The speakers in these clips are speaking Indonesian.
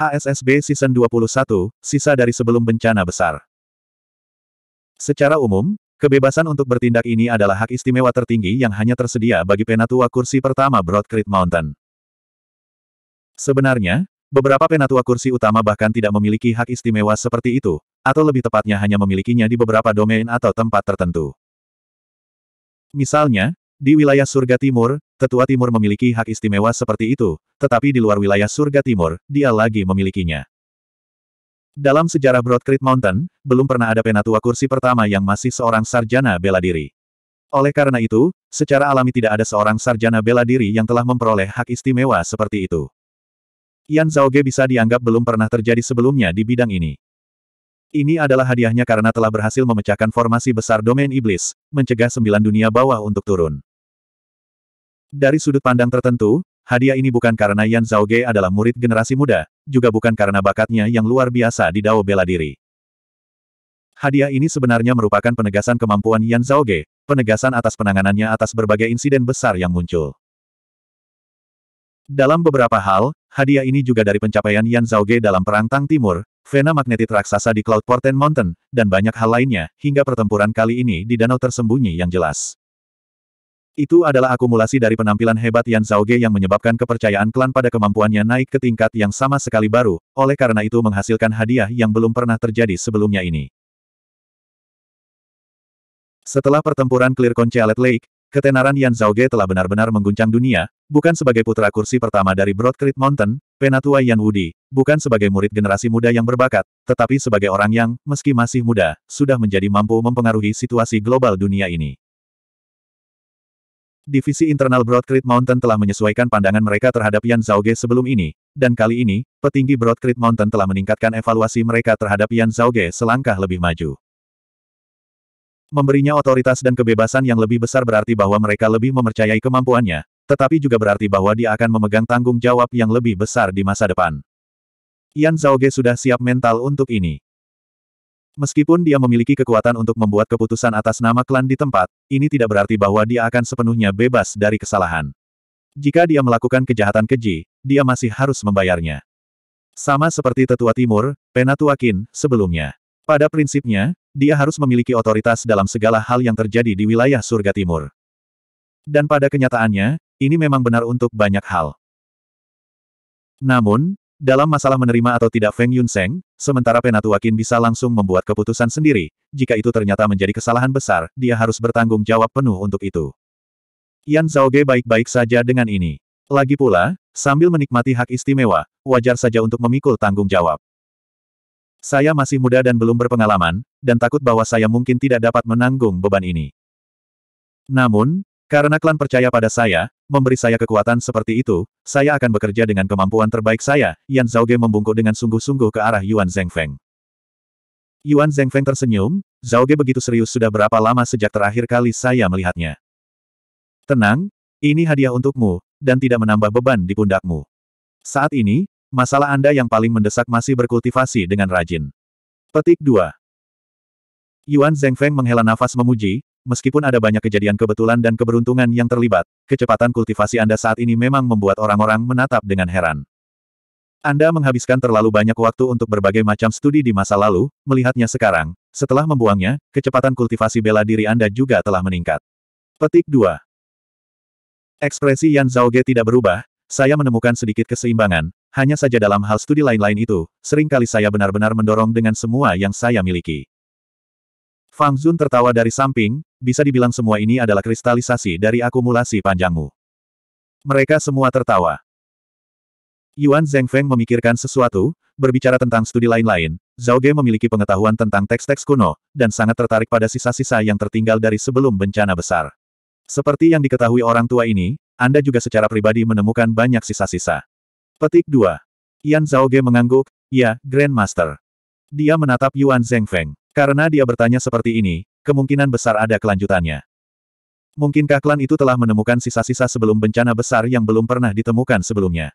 HSSB Season 21, sisa dari sebelum bencana besar. Secara umum, kebebasan untuk bertindak ini adalah hak istimewa tertinggi yang hanya tersedia bagi penatua kursi pertama Broad Mountain. Sebenarnya, beberapa penatua kursi utama bahkan tidak memiliki hak istimewa seperti itu, atau lebih tepatnya hanya memilikinya di beberapa domain atau tempat tertentu. Misalnya, di wilayah surga timur, tetua timur memiliki hak istimewa seperti itu, tetapi di luar wilayah surga timur, dia lagi memilikinya. Dalam sejarah Broad Mountain, belum pernah ada penatua kursi pertama yang masih seorang sarjana bela diri. Oleh karena itu, secara alami tidak ada seorang sarjana bela diri yang telah memperoleh hak istimewa seperti itu. Yan Zhaoge bisa dianggap belum pernah terjadi sebelumnya di bidang ini. Ini adalah hadiahnya karena telah berhasil memecahkan formasi besar domain iblis, mencegah sembilan dunia bawah untuk turun. Dari sudut pandang tertentu, hadiah ini bukan karena Yan Ge adalah murid generasi muda, juga bukan karena bakatnya yang luar biasa di Dao Bela Diri. Hadiah ini sebenarnya merupakan penegasan kemampuan Yan Ge, penegasan atas penanganannya atas berbagai insiden besar yang muncul. Dalam beberapa hal, hadiah ini juga dari pencapaian Yan Ge dalam Perang Tang Timur, Vena magnetit raksasa di Cloud Porten Mountain, dan banyak hal lainnya, hingga pertempuran kali ini di danau tersembunyi yang jelas. Itu adalah akumulasi dari penampilan hebat Yan Zhao Ge yang menyebabkan kepercayaan klan pada kemampuannya naik ke tingkat yang sama sekali baru, oleh karena itu menghasilkan hadiah yang belum pernah terjadi sebelumnya ini. Setelah pertempuran Clear Conchalet Lake, ketenaran Yan Zhao Ge telah benar-benar mengguncang dunia, bukan sebagai putra kursi pertama dari Broadcrete Mountain, penatua Yan Wudi, bukan sebagai murid generasi muda yang berbakat, tetapi sebagai orang yang, meski masih muda, sudah menjadi mampu mempengaruhi situasi global dunia ini. Divisi internal Broadcrete Mountain telah menyesuaikan pandangan mereka terhadap Yan Zhaoge sebelum ini, dan kali ini, petinggi Broadcrete Mountain telah meningkatkan evaluasi mereka terhadap Yan Zhaoge selangkah lebih maju. Memberinya otoritas dan kebebasan yang lebih besar berarti bahwa mereka lebih memercayai kemampuannya, tetapi juga berarti bahwa dia akan memegang tanggung jawab yang lebih besar di masa depan. Yan Zhaoge sudah siap mental untuk ini. Meskipun dia memiliki kekuatan untuk membuat keputusan atas nama klan di tempat, ini tidak berarti bahwa dia akan sepenuhnya bebas dari kesalahan. Jika dia melakukan kejahatan keji, dia masih harus membayarnya. Sama seperti tetua timur, Penatua Kin sebelumnya. Pada prinsipnya, dia harus memiliki otoritas dalam segala hal yang terjadi di wilayah surga timur. Dan pada kenyataannya, ini memang benar untuk banyak hal. Namun, dalam masalah menerima atau tidak Feng Yun Seng, sementara Penatua Qin bisa langsung membuat keputusan sendiri, jika itu ternyata menjadi kesalahan besar, dia harus bertanggung jawab penuh untuk itu. Yan Zhaoge baik-baik saja dengan ini. Lagi pula, sambil menikmati hak istimewa, wajar saja untuk memikul tanggung jawab. Saya masih muda dan belum berpengalaman, dan takut bahwa saya mungkin tidak dapat menanggung beban ini. Namun, karena klan percaya pada saya, memberi saya kekuatan seperti itu, saya akan bekerja dengan kemampuan terbaik saya, Yan Zhaoge membungkuk dengan sungguh-sungguh ke arah Yuan Zhengfeng. Yuan Zhengfeng tersenyum, Zhaoge begitu serius sudah berapa lama sejak terakhir kali saya melihatnya. Tenang, ini hadiah untukmu, dan tidak menambah beban di pundakmu. Saat ini, masalah Anda yang paling mendesak masih berkultivasi dengan rajin. Petik 2. Yuan Zhengfeng menghela nafas memuji, meskipun ada banyak kejadian kebetulan dan keberuntungan yang terlibat, kecepatan kultivasi Anda saat ini memang membuat orang-orang menatap dengan heran. Anda menghabiskan terlalu banyak waktu untuk berbagai macam studi di masa lalu, melihatnya sekarang, setelah membuangnya, kecepatan kultivasi bela diri Anda juga telah meningkat. Petik 2. Ekspresi Yan Zhaoge tidak berubah, saya menemukan sedikit keseimbangan, hanya saja dalam hal studi lain-lain itu, seringkali saya benar-benar mendorong dengan semua yang saya miliki. Fang Zun tertawa dari samping, bisa dibilang semua ini adalah kristalisasi dari akumulasi panjangmu. Mereka semua tertawa. Yuan Zhengfeng memikirkan sesuatu, berbicara tentang studi lain-lain, Zhao Ge memiliki pengetahuan tentang teks-teks kuno, dan sangat tertarik pada sisa-sisa yang tertinggal dari sebelum bencana besar. Seperti yang diketahui orang tua ini, Anda juga secara pribadi menemukan banyak sisa-sisa. Petik 2. Yan Zhao Ge mengangguk, ya, Grandmaster. Dia menatap Yuan Zhengfeng. Karena dia bertanya seperti ini, kemungkinan besar ada kelanjutannya. Mungkinkah klan itu telah menemukan sisa-sisa sebelum bencana besar yang belum pernah ditemukan sebelumnya?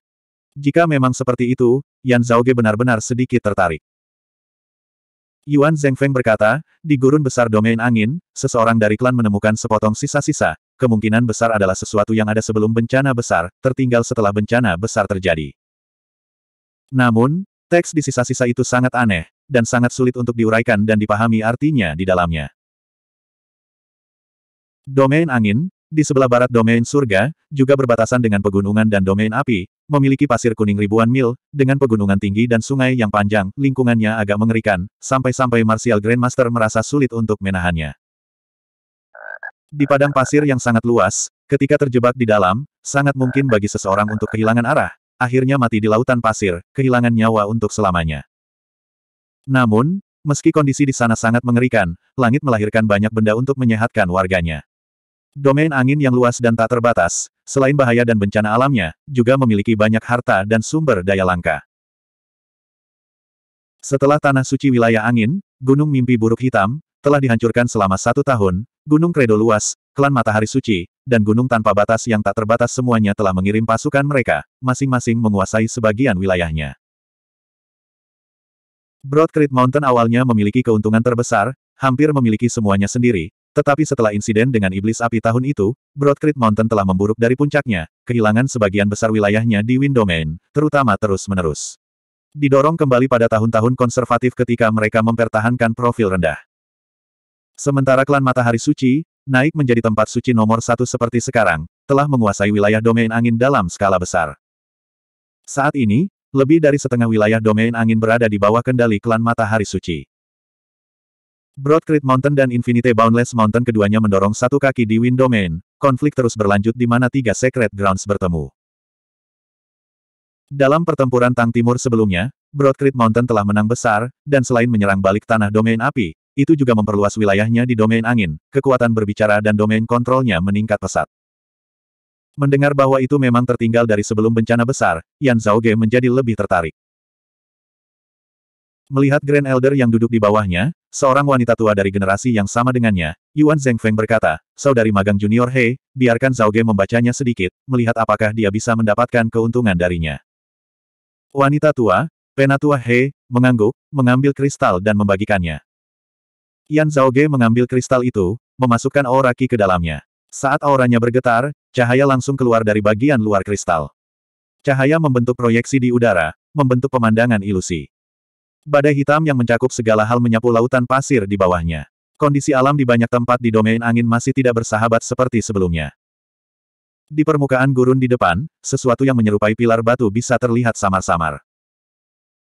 Jika memang seperti itu, Yan Zhaoge benar-benar sedikit tertarik. Yuan Zhengfeng berkata, di gurun besar domain angin, seseorang dari klan menemukan sepotong sisa-sisa, kemungkinan besar adalah sesuatu yang ada sebelum bencana besar, tertinggal setelah bencana besar terjadi. Namun, teks di sisa-sisa itu sangat aneh, dan sangat sulit untuk diuraikan dan dipahami artinya di dalamnya. Domain angin, di sebelah barat domain surga, juga berbatasan dengan pegunungan dan domain api, memiliki pasir kuning ribuan mil, dengan pegunungan tinggi dan sungai yang panjang, lingkungannya agak mengerikan, sampai-sampai Martial Grandmaster merasa sulit untuk menahannya. Di padang pasir yang sangat luas, ketika terjebak di dalam, sangat mungkin bagi seseorang untuk kehilangan arah, akhirnya mati di lautan pasir, kehilangan nyawa untuk selamanya. Namun, meski kondisi di sana sangat mengerikan, langit melahirkan banyak benda untuk menyehatkan warganya. Domain angin yang luas dan tak terbatas, selain bahaya dan bencana alamnya, juga memiliki banyak harta dan sumber daya langka. Setelah tanah suci wilayah angin, Gunung Mimpi Buruk Hitam, telah dihancurkan selama satu tahun, Gunung Kredo Luas, Klan Matahari Suci, dan Gunung Tanpa Batas yang tak terbatas semuanya telah mengirim pasukan mereka, masing-masing menguasai sebagian wilayahnya. Broad Mountain awalnya memiliki keuntungan terbesar, hampir memiliki semuanya sendiri, tetapi setelah insiden dengan iblis api tahun itu, Broadcreek Mountain telah memburuk dari puncaknya, kehilangan sebagian besar wilayahnya di Wind Domain, terutama terus-menerus. Didorong kembali pada tahun-tahun konservatif ketika mereka mempertahankan profil rendah. Sementara klan Matahari Suci, naik menjadi tempat suci nomor satu seperti sekarang, telah menguasai wilayah domain angin dalam skala besar. Saat ini, lebih dari setengah wilayah domain angin berada di bawah kendali klan Matahari Suci. Broadcrit Mountain dan Infinite Boundless Mountain keduanya mendorong satu kaki di Wind Domain, konflik terus berlanjut di mana tiga Secret Grounds bertemu. Dalam pertempuran Tang Timur sebelumnya, Broadcrit Mountain telah menang besar, dan selain menyerang balik tanah domain api, itu juga memperluas wilayahnya di domain angin, kekuatan berbicara dan domain kontrolnya meningkat pesat. Mendengar bahwa itu memang tertinggal dari sebelum bencana besar, Yan Zhao Zhaoge menjadi lebih tertarik. Melihat Grand Elder yang duduk di bawahnya, Seorang wanita tua dari generasi yang sama dengannya, Yuan Zhengfeng berkata, Saudari magang junior Hei, biarkan Zhao Ge membacanya sedikit, melihat apakah dia bisa mendapatkan keuntungan darinya. Wanita tua, penatua He, mengangguk, mengambil kristal dan membagikannya. Yan Zhao Ge mengambil kristal itu, memasukkan aura ki ke dalamnya. Saat auranya bergetar, cahaya langsung keluar dari bagian luar kristal. Cahaya membentuk proyeksi di udara, membentuk pemandangan ilusi. Badai hitam yang mencakup segala hal menyapu lautan pasir di bawahnya. Kondisi alam di banyak tempat di domain angin masih tidak bersahabat seperti sebelumnya. Di permukaan gurun di depan, sesuatu yang menyerupai pilar batu bisa terlihat samar-samar.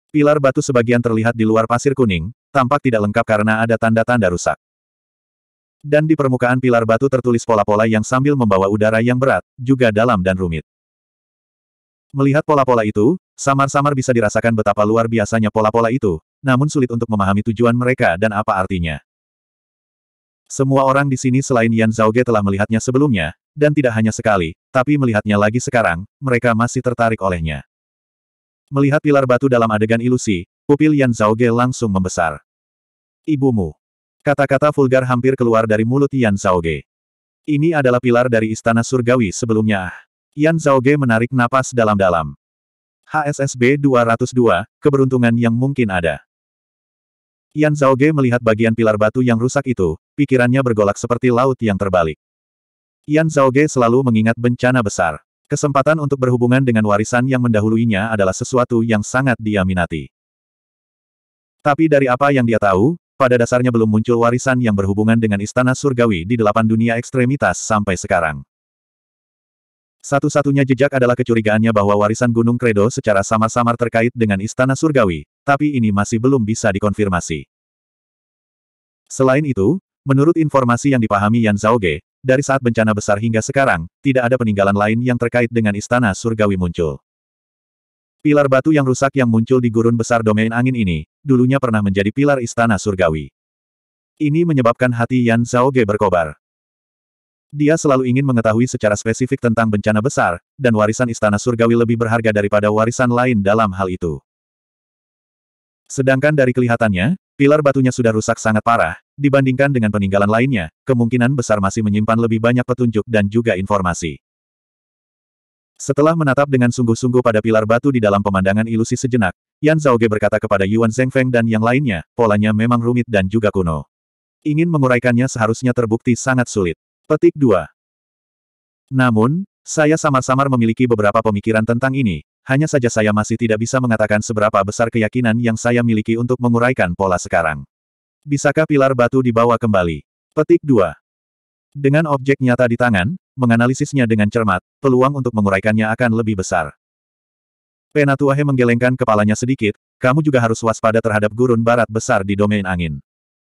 Pilar batu sebagian terlihat di luar pasir kuning, tampak tidak lengkap karena ada tanda-tanda rusak. Dan di permukaan pilar batu tertulis pola-pola yang sambil membawa udara yang berat, juga dalam dan rumit. Melihat pola-pola itu, samar-samar bisa dirasakan betapa luar biasanya pola-pola itu, namun sulit untuk memahami tujuan mereka dan apa artinya. Semua orang di sini selain Yan Zhaoge telah melihatnya sebelumnya, dan tidak hanya sekali, tapi melihatnya lagi sekarang, mereka masih tertarik olehnya. Melihat pilar batu dalam adegan ilusi, pupil Yan Zhaoge langsung membesar. Ibumu. Kata-kata vulgar hampir keluar dari mulut Yan Zhaoge. Ini adalah pilar dari istana surgawi sebelumnya ah. Yan Zhaoge menarik napas dalam-dalam. HSSB 202, keberuntungan yang mungkin ada. Yan Zhaoge melihat bagian pilar batu yang rusak itu, pikirannya bergolak seperti laut yang terbalik. Yan Zhaoge selalu mengingat bencana besar. Kesempatan untuk berhubungan dengan warisan yang mendahuluinya adalah sesuatu yang sangat dia minati. Tapi dari apa yang dia tahu, pada dasarnya belum muncul warisan yang berhubungan dengan istana surgawi di delapan dunia ekstremitas sampai sekarang. Satu-satunya jejak adalah kecurigaannya bahwa warisan Gunung Kredo secara samar-samar terkait dengan Istana Surgawi, tapi ini masih belum bisa dikonfirmasi. Selain itu, menurut informasi yang dipahami Yan Zhaoge, dari saat bencana besar hingga sekarang, tidak ada peninggalan lain yang terkait dengan Istana Surgawi muncul. Pilar batu yang rusak yang muncul di gurun besar domain angin ini, dulunya pernah menjadi pilar Istana Surgawi. Ini menyebabkan hati Yan Zhaoge berkobar. Dia selalu ingin mengetahui secara spesifik tentang bencana besar, dan warisan Istana Surgawi lebih berharga daripada warisan lain dalam hal itu. Sedangkan dari kelihatannya, pilar batunya sudah rusak sangat parah, dibandingkan dengan peninggalan lainnya, kemungkinan besar masih menyimpan lebih banyak petunjuk dan juga informasi. Setelah menatap dengan sungguh-sungguh pada pilar batu di dalam pemandangan ilusi sejenak, Yan Zhaoge berkata kepada Yuan Zhengfeng dan yang lainnya, polanya memang rumit dan juga kuno. Ingin menguraikannya seharusnya terbukti sangat sulit. Petik 2. Namun, saya samar-samar memiliki beberapa pemikiran tentang ini, hanya saja saya masih tidak bisa mengatakan seberapa besar keyakinan yang saya miliki untuk menguraikan pola sekarang. Bisakah pilar batu dibawa kembali? Petik 2. Dengan objek nyata di tangan, menganalisisnya dengan cermat, peluang untuk menguraikannya akan lebih besar. Penatuahe menggelengkan kepalanya sedikit, kamu juga harus waspada terhadap gurun barat besar di domain angin.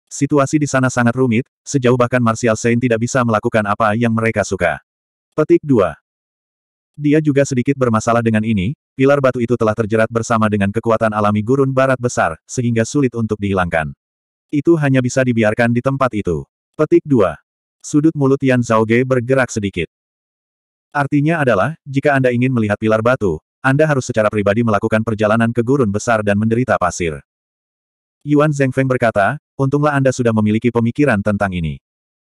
Situasi di sana sangat rumit, sejauh bahkan Martial Saint tidak bisa melakukan apa yang mereka suka. Petik 2. Dia juga sedikit bermasalah dengan ini, pilar batu itu telah terjerat bersama dengan kekuatan alami gurun barat besar, sehingga sulit untuk dihilangkan. Itu hanya bisa dibiarkan di tempat itu. Petik 2. Sudut mulut Yan Ge bergerak sedikit. Artinya adalah, jika Anda ingin melihat pilar batu, Anda harus secara pribadi melakukan perjalanan ke gurun besar dan menderita pasir. Yuan Zhengfeng berkata, untunglah Anda sudah memiliki pemikiran tentang ini.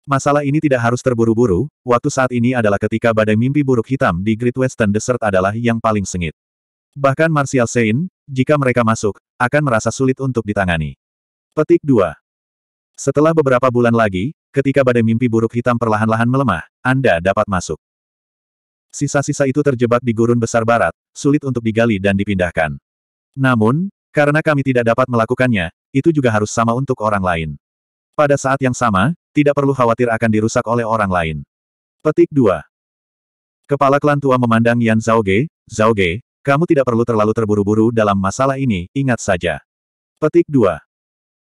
Masalah ini tidak harus terburu-buru, waktu saat ini adalah ketika badai mimpi buruk hitam di Great Western Desert adalah yang paling sengit. Bahkan Martial Sein, jika mereka masuk, akan merasa sulit untuk ditangani. Petik 2. Setelah beberapa bulan lagi, ketika badai mimpi buruk hitam perlahan-lahan melemah, Anda dapat masuk. Sisa-sisa itu terjebak di gurun besar barat, sulit untuk digali dan dipindahkan. Namun, karena kami tidak dapat melakukannya, itu juga harus sama untuk orang lain. Pada saat yang sama, tidak perlu khawatir akan dirusak oleh orang lain. Petik 2. Kepala klan tua memandang Yan Zhao Ge, Zhao Ge, kamu tidak perlu terlalu terburu-buru dalam masalah ini, ingat saja. Petik 2.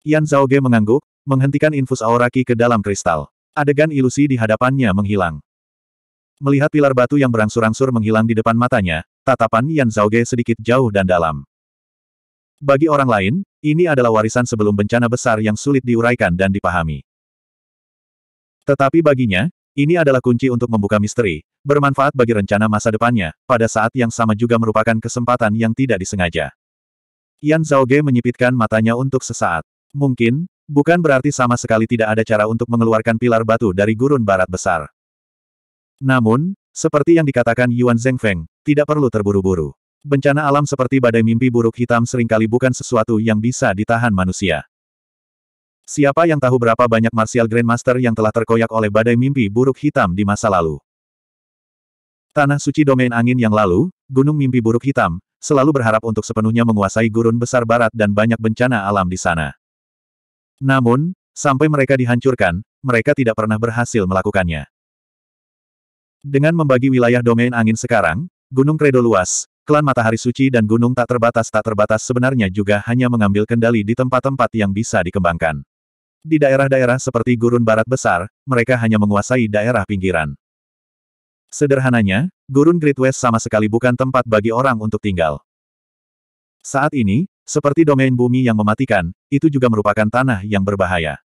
Yan Zhaoge mengangguk, menghentikan infus aura ke dalam kristal. Adegan ilusi di hadapannya menghilang. Melihat pilar batu yang berangsur-angsur menghilang di depan matanya, tatapan Yan Zhao Ge sedikit jauh dan dalam. Bagi orang lain, ini adalah warisan sebelum bencana besar yang sulit diuraikan dan dipahami. Tetapi baginya, ini adalah kunci untuk membuka misteri, bermanfaat bagi rencana masa depannya, pada saat yang sama juga merupakan kesempatan yang tidak disengaja. Yan Zhao Ge menyipitkan matanya untuk sesaat. Mungkin, bukan berarti sama sekali tidak ada cara untuk mengeluarkan pilar batu dari gurun barat besar. Namun, seperti yang dikatakan Yuan Zhengfeng, tidak perlu terburu-buru. Bencana alam seperti badai mimpi buruk hitam seringkali bukan sesuatu yang bisa ditahan manusia. Siapa yang tahu berapa banyak Martial Grandmaster yang telah terkoyak oleh badai mimpi buruk hitam di masa lalu? Tanah suci domain angin yang lalu, Gunung Mimpi Buruk Hitam, selalu berharap untuk sepenuhnya menguasai gurun besar barat dan banyak bencana alam di sana. Namun, sampai mereka dihancurkan, mereka tidak pernah berhasil melakukannya. Dengan membagi wilayah domain angin sekarang, Gunung Kredo luas, Klan Matahari Suci dan Gunung Tak Terbatas Tak Terbatas sebenarnya juga hanya mengambil kendali di tempat-tempat yang bisa dikembangkan. Di daerah-daerah seperti Gurun Barat Besar, mereka hanya menguasai daerah pinggiran. Sederhananya, Gurun Great West sama sekali bukan tempat bagi orang untuk tinggal. Saat ini, seperti domain bumi yang mematikan, itu juga merupakan tanah yang berbahaya.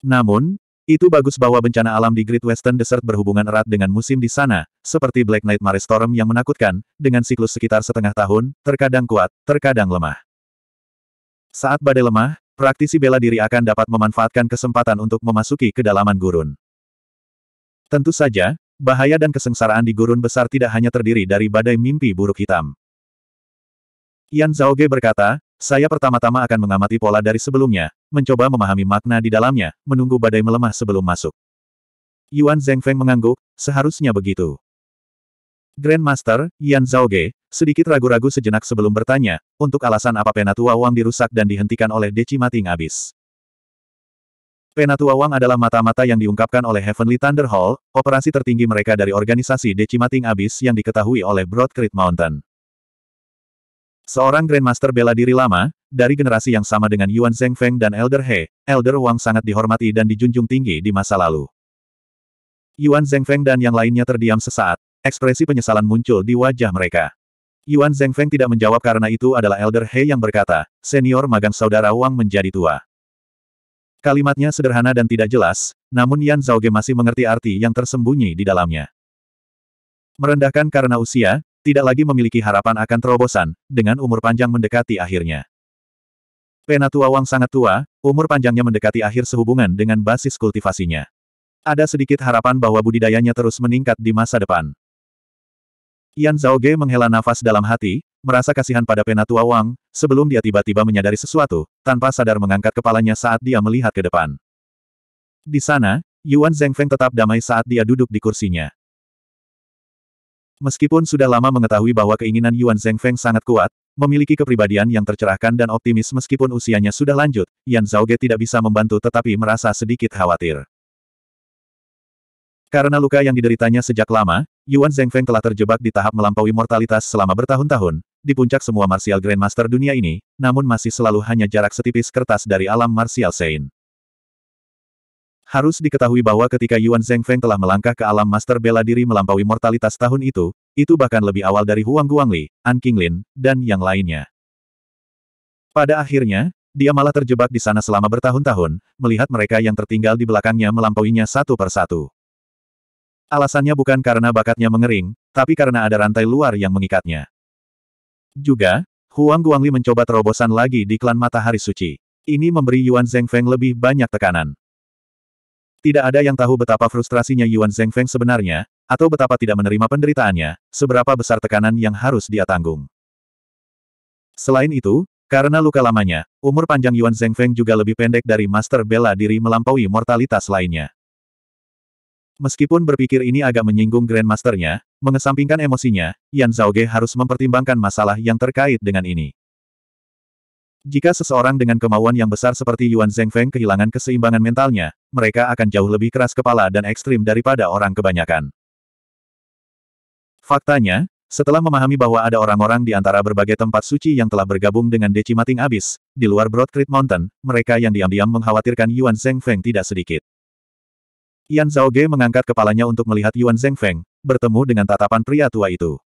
Namun, itu bagus bahwa bencana alam di Great Western Desert berhubungan erat dengan musim di sana, seperti Black Night Storm yang menakutkan, dengan siklus sekitar setengah tahun, terkadang kuat, terkadang lemah. Saat badai lemah, praktisi bela diri akan dapat memanfaatkan kesempatan untuk memasuki kedalaman gurun. Tentu saja, bahaya dan kesengsaraan di gurun besar tidak hanya terdiri dari badai mimpi buruk hitam. Yan Zhaoge berkata, saya pertama-tama akan mengamati pola dari sebelumnya, mencoba memahami makna di dalamnya, menunggu badai melemah sebelum masuk. Yuan Zhengfeng mengangguk, seharusnya begitu. Grandmaster, Yan Zhaoge, sedikit ragu-ragu sejenak sebelum bertanya, untuk alasan apa Penatua Wang dirusak dan dihentikan oleh Mating Abis. Penatua Wang adalah mata-mata yang diungkapkan oleh Heavenly Thunder Hall, operasi tertinggi mereka dari organisasi Mating Abis yang diketahui oleh Broad Mountain. Seorang Grandmaster bela diri lama, dari generasi yang sama dengan Yuan Zhengfeng dan Elder He, Elder Wang sangat dihormati dan dijunjung tinggi di masa lalu. Yuan Zhengfeng dan yang lainnya terdiam sesaat, ekspresi penyesalan muncul di wajah mereka. Yuan Zhengfeng tidak menjawab karena itu adalah Elder He yang berkata, senior magang saudara Wang menjadi tua. Kalimatnya sederhana dan tidak jelas, namun Yan Zhaoge masih mengerti arti yang tersembunyi di dalamnya. Merendahkan karena usia, tidak lagi memiliki harapan akan terobosan, dengan umur panjang mendekati akhirnya. Penatua Wang sangat tua, umur panjangnya mendekati akhir sehubungan dengan basis kultivasinya. Ada sedikit harapan bahwa budidayanya terus meningkat di masa depan. Yan Zhao Ge menghela nafas dalam hati, merasa kasihan pada Penatua Wang, sebelum dia tiba-tiba menyadari sesuatu, tanpa sadar mengangkat kepalanya saat dia melihat ke depan. Di sana, Yuan Zhengfeng tetap damai saat dia duduk di kursinya. Meskipun sudah lama mengetahui bahwa keinginan Yuan Zhengfeng sangat kuat, memiliki kepribadian yang tercerahkan dan optimis meskipun usianya sudah lanjut, Yan Zhaoge tidak bisa membantu tetapi merasa sedikit khawatir. Karena luka yang dideritanya sejak lama, Yuan Zhengfeng telah terjebak di tahap melampaui mortalitas selama bertahun-tahun, di puncak semua martial grandmaster dunia ini, namun masih selalu hanya jarak setipis kertas dari alam martial Sein. Harus diketahui bahwa ketika Yuan Zhengfeng telah melangkah ke alam master bela diri melampaui mortalitas tahun itu, itu bahkan lebih awal dari Huang Guangli, An Qinglin, dan yang lainnya. Pada akhirnya, dia malah terjebak di sana selama bertahun-tahun, melihat mereka yang tertinggal di belakangnya melampauinya satu persatu. Alasannya bukan karena bakatnya mengering, tapi karena ada rantai luar yang mengikatnya. Juga, Huang Guangli mencoba terobosan lagi di klan Matahari Suci. Ini memberi Yuan Zhengfeng lebih banyak tekanan. Tidak ada yang tahu betapa frustrasinya Yuan Zhengfeng sebenarnya, atau betapa tidak menerima penderitaannya, seberapa besar tekanan yang harus dia tanggung. Selain itu, karena luka lamanya, umur panjang Yuan Zhengfeng juga lebih pendek dari master bela diri melampaui mortalitas lainnya. Meskipun berpikir ini agak menyinggung Grandmasternya, mengesampingkan emosinya, Yan Zhaoge harus mempertimbangkan masalah yang terkait dengan ini. Jika seseorang dengan kemauan yang besar seperti Yuan Zhengfeng kehilangan keseimbangan mentalnya, mereka akan jauh lebih keras kepala dan ekstrim daripada orang kebanyakan. Faktanya, setelah memahami bahwa ada orang-orang di antara berbagai tempat suci yang telah bergabung dengan Decimating Abyss, di luar Broad Creek Mountain, mereka yang diam-diam mengkhawatirkan Yuan Zhengfeng tidak sedikit. Yan Zhao Ge mengangkat kepalanya untuk melihat Yuan Zhengfeng, bertemu dengan tatapan pria tua itu.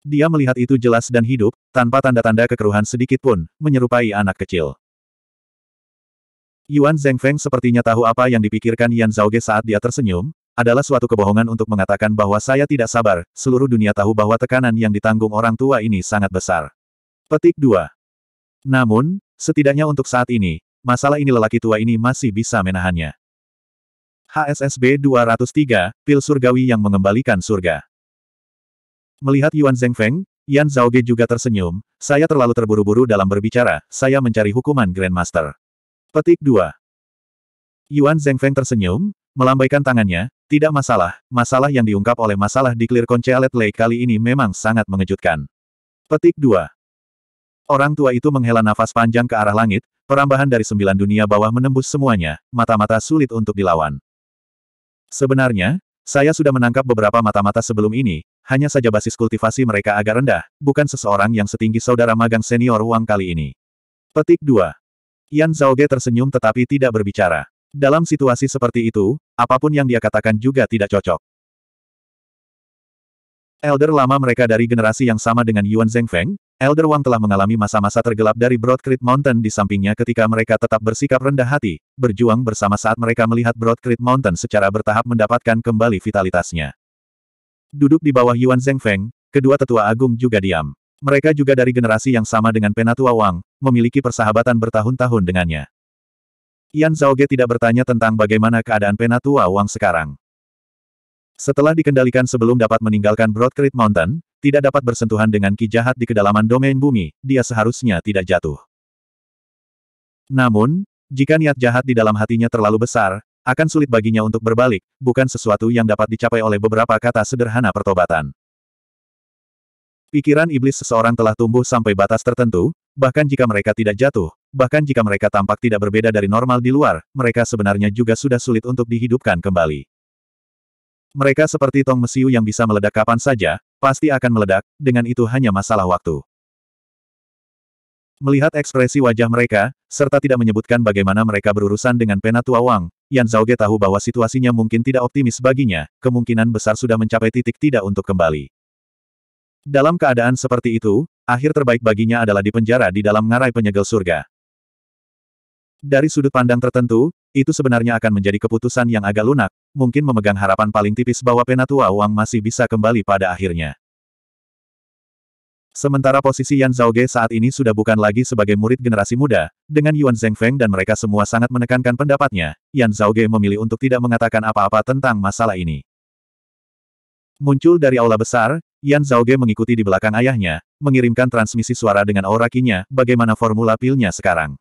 Dia melihat itu jelas dan hidup, tanpa tanda-tanda kekeruhan sedikit pun, menyerupai anak kecil. Yuan Zhengfeng sepertinya tahu apa yang dipikirkan Yan Zhaoge saat dia tersenyum, adalah suatu kebohongan untuk mengatakan bahwa saya tidak sabar, seluruh dunia tahu bahwa tekanan yang ditanggung orang tua ini sangat besar. Petik 2. Namun, setidaknya untuk saat ini, masalah ini lelaki tua ini masih bisa menahannya. HSSB 203, Pil Surgawi yang mengembalikan surga. Melihat Yuan Zhengfeng, Yan Zhaoge juga tersenyum, saya terlalu terburu-buru dalam berbicara, saya mencari hukuman Grandmaster. Petik 2. Yuan Zhengfeng tersenyum, melambaikan tangannya, tidak masalah, masalah yang diungkap oleh masalah di Clear Concealed Lake kali ini memang sangat mengejutkan. Petik 2. Orang tua itu menghela nafas panjang ke arah langit, perambahan dari sembilan dunia bawah menembus semuanya, mata-mata sulit untuk dilawan. Sebenarnya, saya sudah menangkap beberapa mata-mata sebelum ini, hanya saja basis kultivasi mereka agak rendah, bukan seseorang yang setinggi saudara magang senior Wang kali ini. Petik 2. Yan Zhaoge tersenyum tetapi tidak berbicara. Dalam situasi seperti itu, apapun yang dia katakan juga tidak cocok. Elder lama mereka dari generasi yang sama dengan Yuan Zhengfeng, Elder Wang telah mengalami masa-masa tergelap dari Broad Creek Mountain di sampingnya ketika mereka tetap bersikap rendah hati, berjuang bersama saat mereka melihat Broad Creek Mountain secara bertahap mendapatkan kembali vitalitasnya. Duduk di bawah Yuan Zhengfeng, kedua tetua agung juga diam. Mereka juga dari generasi yang sama dengan Penatua Wang, memiliki persahabatan bertahun-tahun dengannya. Yan Zhao Ge tidak bertanya tentang bagaimana keadaan Penatua Wang sekarang. Setelah dikendalikan sebelum dapat meninggalkan Broad Mountain, tidak dapat bersentuhan dengan ki jahat di kedalaman domain bumi, dia seharusnya tidak jatuh. Namun, jika niat jahat di dalam hatinya terlalu besar, akan sulit baginya untuk berbalik, bukan sesuatu yang dapat dicapai oleh beberapa kata sederhana pertobatan. Pikiran iblis seseorang telah tumbuh sampai batas tertentu, bahkan jika mereka tidak jatuh, bahkan jika mereka tampak tidak berbeda dari normal di luar, mereka sebenarnya juga sudah sulit untuk dihidupkan kembali. Mereka seperti tong mesiu yang bisa meledak kapan saja, pasti akan meledak, dengan itu hanya masalah waktu. Melihat ekspresi wajah mereka, serta tidak menyebutkan bagaimana mereka berurusan dengan penatua Wang, Yan Zhaoge tahu bahwa situasinya mungkin tidak optimis baginya, kemungkinan besar sudah mencapai titik tidak untuk kembali. Dalam keadaan seperti itu, akhir terbaik baginya adalah dipenjara di dalam ngarai penyegel surga. Dari sudut pandang tertentu, itu sebenarnya akan menjadi keputusan yang agak lunak, mungkin memegang harapan paling tipis bahwa penatua Wang masih bisa kembali pada akhirnya. Sementara posisi Yan Zhaoge saat ini sudah bukan lagi sebagai murid generasi muda, dengan Yuan Zhengfeng dan mereka semua sangat menekankan pendapatnya, Yan Zhaoge memilih untuk tidak mengatakan apa-apa tentang masalah ini. Muncul dari aula besar, Yan Zhaoge mengikuti di belakang ayahnya, mengirimkan transmisi suara dengan aura kinya, bagaimana formula pilnya sekarang.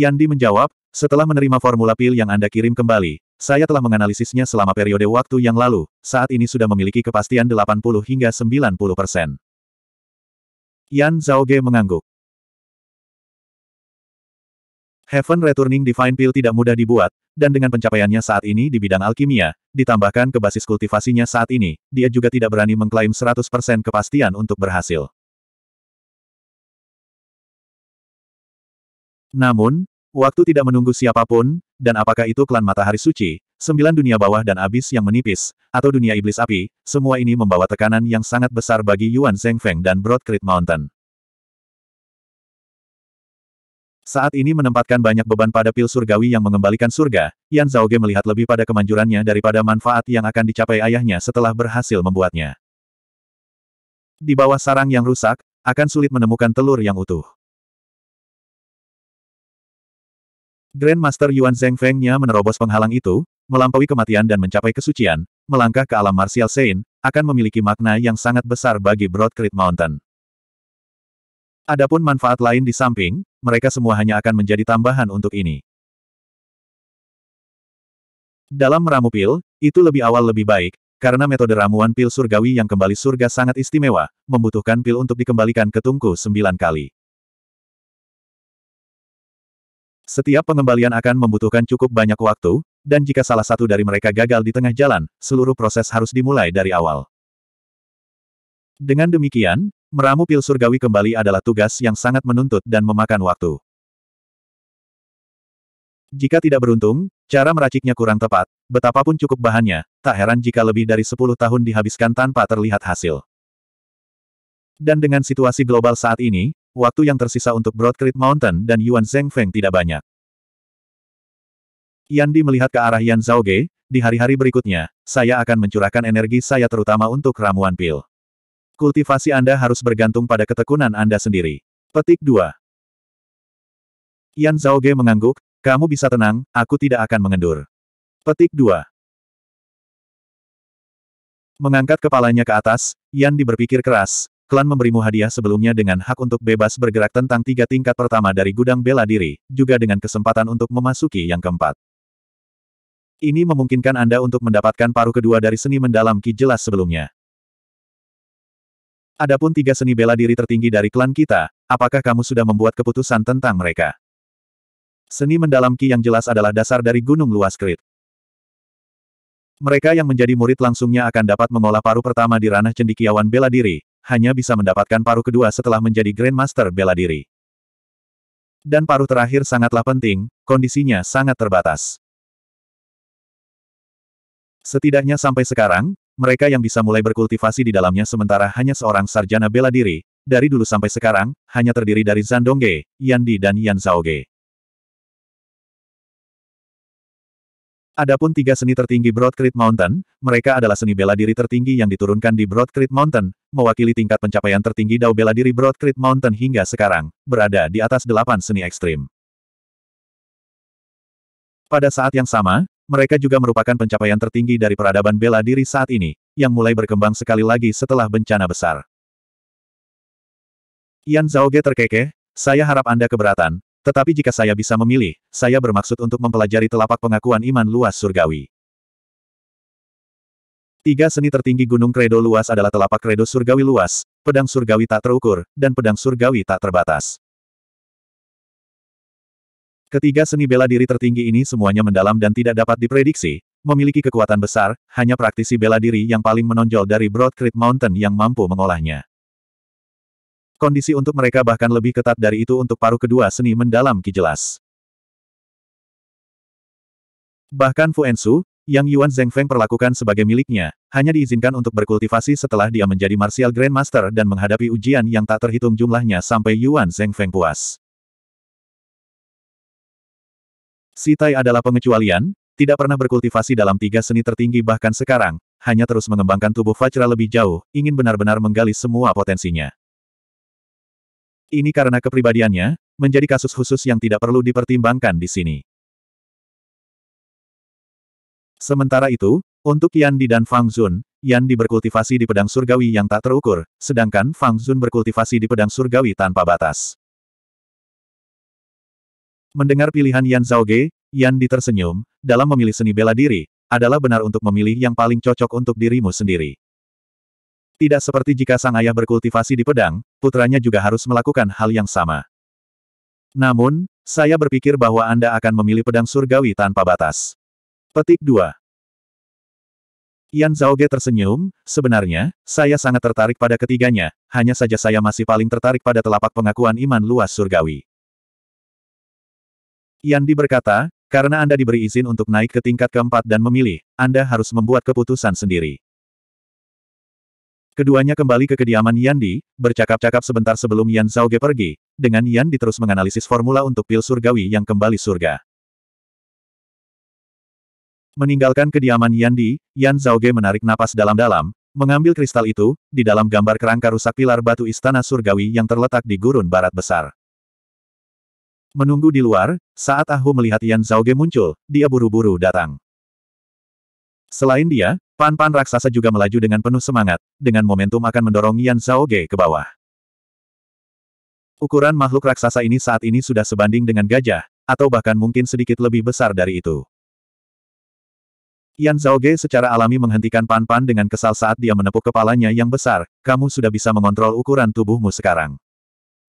Yan Di menjawab, setelah menerima formula pil yang Anda kirim kembali, saya telah menganalisisnya selama periode waktu yang lalu, saat ini sudah memiliki kepastian 80 hingga 90 persen. Yan Ge mengangguk. Heaven Returning Divine Pill tidak mudah dibuat, dan dengan pencapaiannya saat ini di bidang alkimia, ditambahkan ke basis kultivasinya saat ini, dia juga tidak berani mengklaim 100% kepastian untuk berhasil. Namun, Waktu tidak menunggu siapapun, dan apakah itu klan matahari suci, sembilan dunia bawah dan abis yang menipis, atau dunia iblis api, semua ini membawa tekanan yang sangat besar bagi Yuan Zhengfeng dan Broad Creek Mountain. Saat ini menempatkan banyak beban pada pil surgawi yang mengembalikan surga, Yan Ge melihat lebih pada kemanjurannya daripada manfaat yang akan dicapai ayahnya setelah berhasil membuatnya. Di bawah sarang yang rusak, akan sulit menemukan telur yang utuh. Grandmaster Yuan Zhengfengnya menerobos penghalang itu, melampaui kematian dan mencapai kesucian, melangkah ke alam martial Sein, akan memiliki makna yang sangat besar bagi Broad Broadcreek Mountain. Adapun manfaat lain di samping, mereka semua hanya akan menjadi tambahan untuk ini. Dalam meramu pil, itu lebih awal lebih baik, karena metode ramuan pil surgawi yang kembali surga sangat istimewa, membutuhkan pil untuk dikembalikan ke tungku sembilan kali. Setiap pengembalian akan membutuhkan cukup banyak waktu, dan jika salah satu dari mereka gagal di tengah jalan, seluruh proses harus dimulai dari awal. Dengan demikian, meramu pil surgawi kembali adalah tugas yang sangat menuntut dan memakan waktu. Jika tidak beruntung, cara meraciknya kurang tepat, betapapun cukup bahannya, tak heran jika lebih dari 10 tahun dihabiskan tanpa terlihat hasil. Dan dengan situasi global saat ini, waktu yang tersisa untuk Broad Mountain dan Yuan Zhengfeng tidak banyak. Yandi melihat ke arah Yan Zhaoge, di hari-hari berikutnya, saya akan mencurahkan energi saya terutama untuk ramuan pil. Kultivasi Anda harus bergantung pada ketekunan Anda sendiri. Petik 2. Yan Zhaoge mengangguk, kamu bisa tenang, aku tidak akan mengendur. Petik 2. Mengangkat kepalanya ke atas, Yan berpikir keras, klan memberimu hadiah sebelumnya dengan hak untuk bebas bergerak tentang tiga tingkat pertama dari gudang bela diri, juga dengan kesempatan untuk memasuki yang keempat. Ini memungkinkan Anda untuk mendapatkan paruh kedua dari seni mendalam Ki jelas sebelumnya. Adapun tiga seni bela diri tertinggi dari klan kita, apakah kamu sudah membuat keputusan tentang mereka? Seni mendalam Ki yang jelas adalah dasar dari Gunung Luas Krit. Mereka yang menjadi murid langsungnya akan dapat mengolah paruh pertama di ranah cendikiawan bela diri, hanya bisa mendapatkan paruh kedua setelah menjadi Grandmaster bela diri. Dan paruh terakhir sangatlah penting, kondisinya sangat terbatas. Setidaknya sampai sekarang, mereka yang bisa mulai berkultivasi di dalamnya sementara hanya seorang sarjana bela diri, dari dulu sampai sekarang, hanya terdiri dari Zandongge, Yandi dan Yan Adapun tiga seni tertinggi Broad Mountain, mereka adalah seni bela diri tertinggi yang diturunkan di Broad Mountain, mewakili tingkat pencapaian tertinggi Dao bela diri Broad Mountain hingga sekarang, berada di atas delapan seni ekstrim. Pada saat yang sama, mereka juga merupakan pencapaian tertinggi dari peradaban bela diri saat ini, yang mulai berkembang sekali lagi setelah bencana besar. Yan Zhaoge terkekeh, saya harap Anda keberatan, tetapi jika saya bisa memilih, saya bermaksud untuk mempelajari telapak pengakuan iman luas surgawi. Tiga seni tertinggi Gunung Kredo luas adalah telapak kredo surgawi luas, pedang surgawi tak terukur, dan pedang surgawi tak terbatas. Ketiga seni bela diri tertinggi ini semuanya mendalam dan tidak dapat diprediksi, memiliki kekuatan besar, hanya praktisi bela diri yang paling menonjol dari Broad Creek Mountain yang mampu mengolahnya. Kondisi untuk mereka bahkan lebih ketat dari itu untuk paruh kedua seni mendalam Ki jelas. Bahkan Fu Ensu, yang Yuan Zhengfeng perlakukan sebagai miliknya, hanya diizinkan untuk berkultivasi setelah dia menjadi Martial Grandmaster dan menghadapi ujian yang tak terhitung jumlahnya sampai Yuan Zhengfeng puas. Sitai adalah pengecualian, tidak pernah berkultivasi dalam tiga seni tertinggi bahkan sekarang, hanya terus mengembangkan tubuh Fajra lebih jauh, ingin benar-benar menggali semua potensinya. Ini karena kepribadiannya, menjadi kasus khusus yang tidak perlu dipertimbangkan di sini. Sementara itu, untuk Yan Di dan Fang Zun, Yan Di berkultivasi di pedang surgawi yang tak terukur, sedangkan Fang Zun berkultivasi di pedang surgawi tanpa batas. Mendengar pilihan Yan Zhao Ge, Yan Di tersenyum, dalam memilih seni bela diri, adalah benar untuk memilih yang paling cocok untuk dirimu sendiri. Tidak seperti jika sang ayah berkultivasi di pedang, putranya juga harus melakukan hal yang sama. Namun, saya berpikir bahwa Anda akan memilih pedang surgawi tanpa batas. Petik 2. Yan Zhaoge tersenyum, sebenarnya, saya sangat tertarik pada ketiganya, hanya saja saya masih paling tertarik pada telapak pengakuan iman luas surgawi. Yan di berkata, karena Anda diberi izin untuk naik ke tingkat keempat dan memilih, Anda harus membuat keputusan sendiri. Keduanya kembali ke kediaman Yan Di, bercakap-cakap sebentar sebelum Yan Ge pergi, dengan Yan Di terus menganalisis formula untuk pil surgawi yang kembali surga. Meninggalkan kediaman Yan Di, Yan Zhaoge menarik napas dalam-dalam, mengambil kristal itu, di dalam gambar kerangka rusak pilar batu istana surgawi yang terletak di gurun barat besar. Menunggu di luar, saat Ahu melihat Yan Ge muncul, dia buru-buru datang. Selain dia, Pan-pan raksasa juga melaju dengan penuh semangat, dengan momentum akan mendorong Yan Zhaoge ke bawah. Ukuran makhluk raksasa ini saat ini sudah sebanding dengan gajah, atau bahkan mungkin sedikit lebih besar dari itu. Yan Zhaoge secara alami menghentikan Pan-Pan dengan kesal saat dia menepuk kepalanya yang besar, kamu sudah bisa mengontrol ukuran tubuhmu sekarang.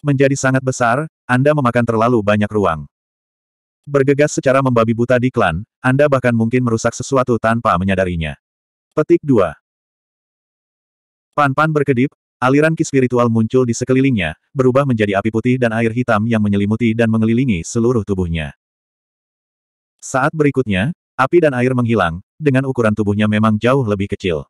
Menjadi sangat besar, Anda memakan terlalu banyak ruang. Bergegas secara membabi buta di klan, Anda bahkan mungkin merusak sesuatu tanpa menyadarinya. Petik 2. Pan-pan berkedip, aliran ki spiritual muncul di sekelilingnya, berubah menjadi api putih dan air hitam yang menyelimuti dan mengelilingi seluruh tubuhnya. Saat berikutnya, api dan air menghilang, dengan ukuran tubuhnya memang jauh lebih kecil.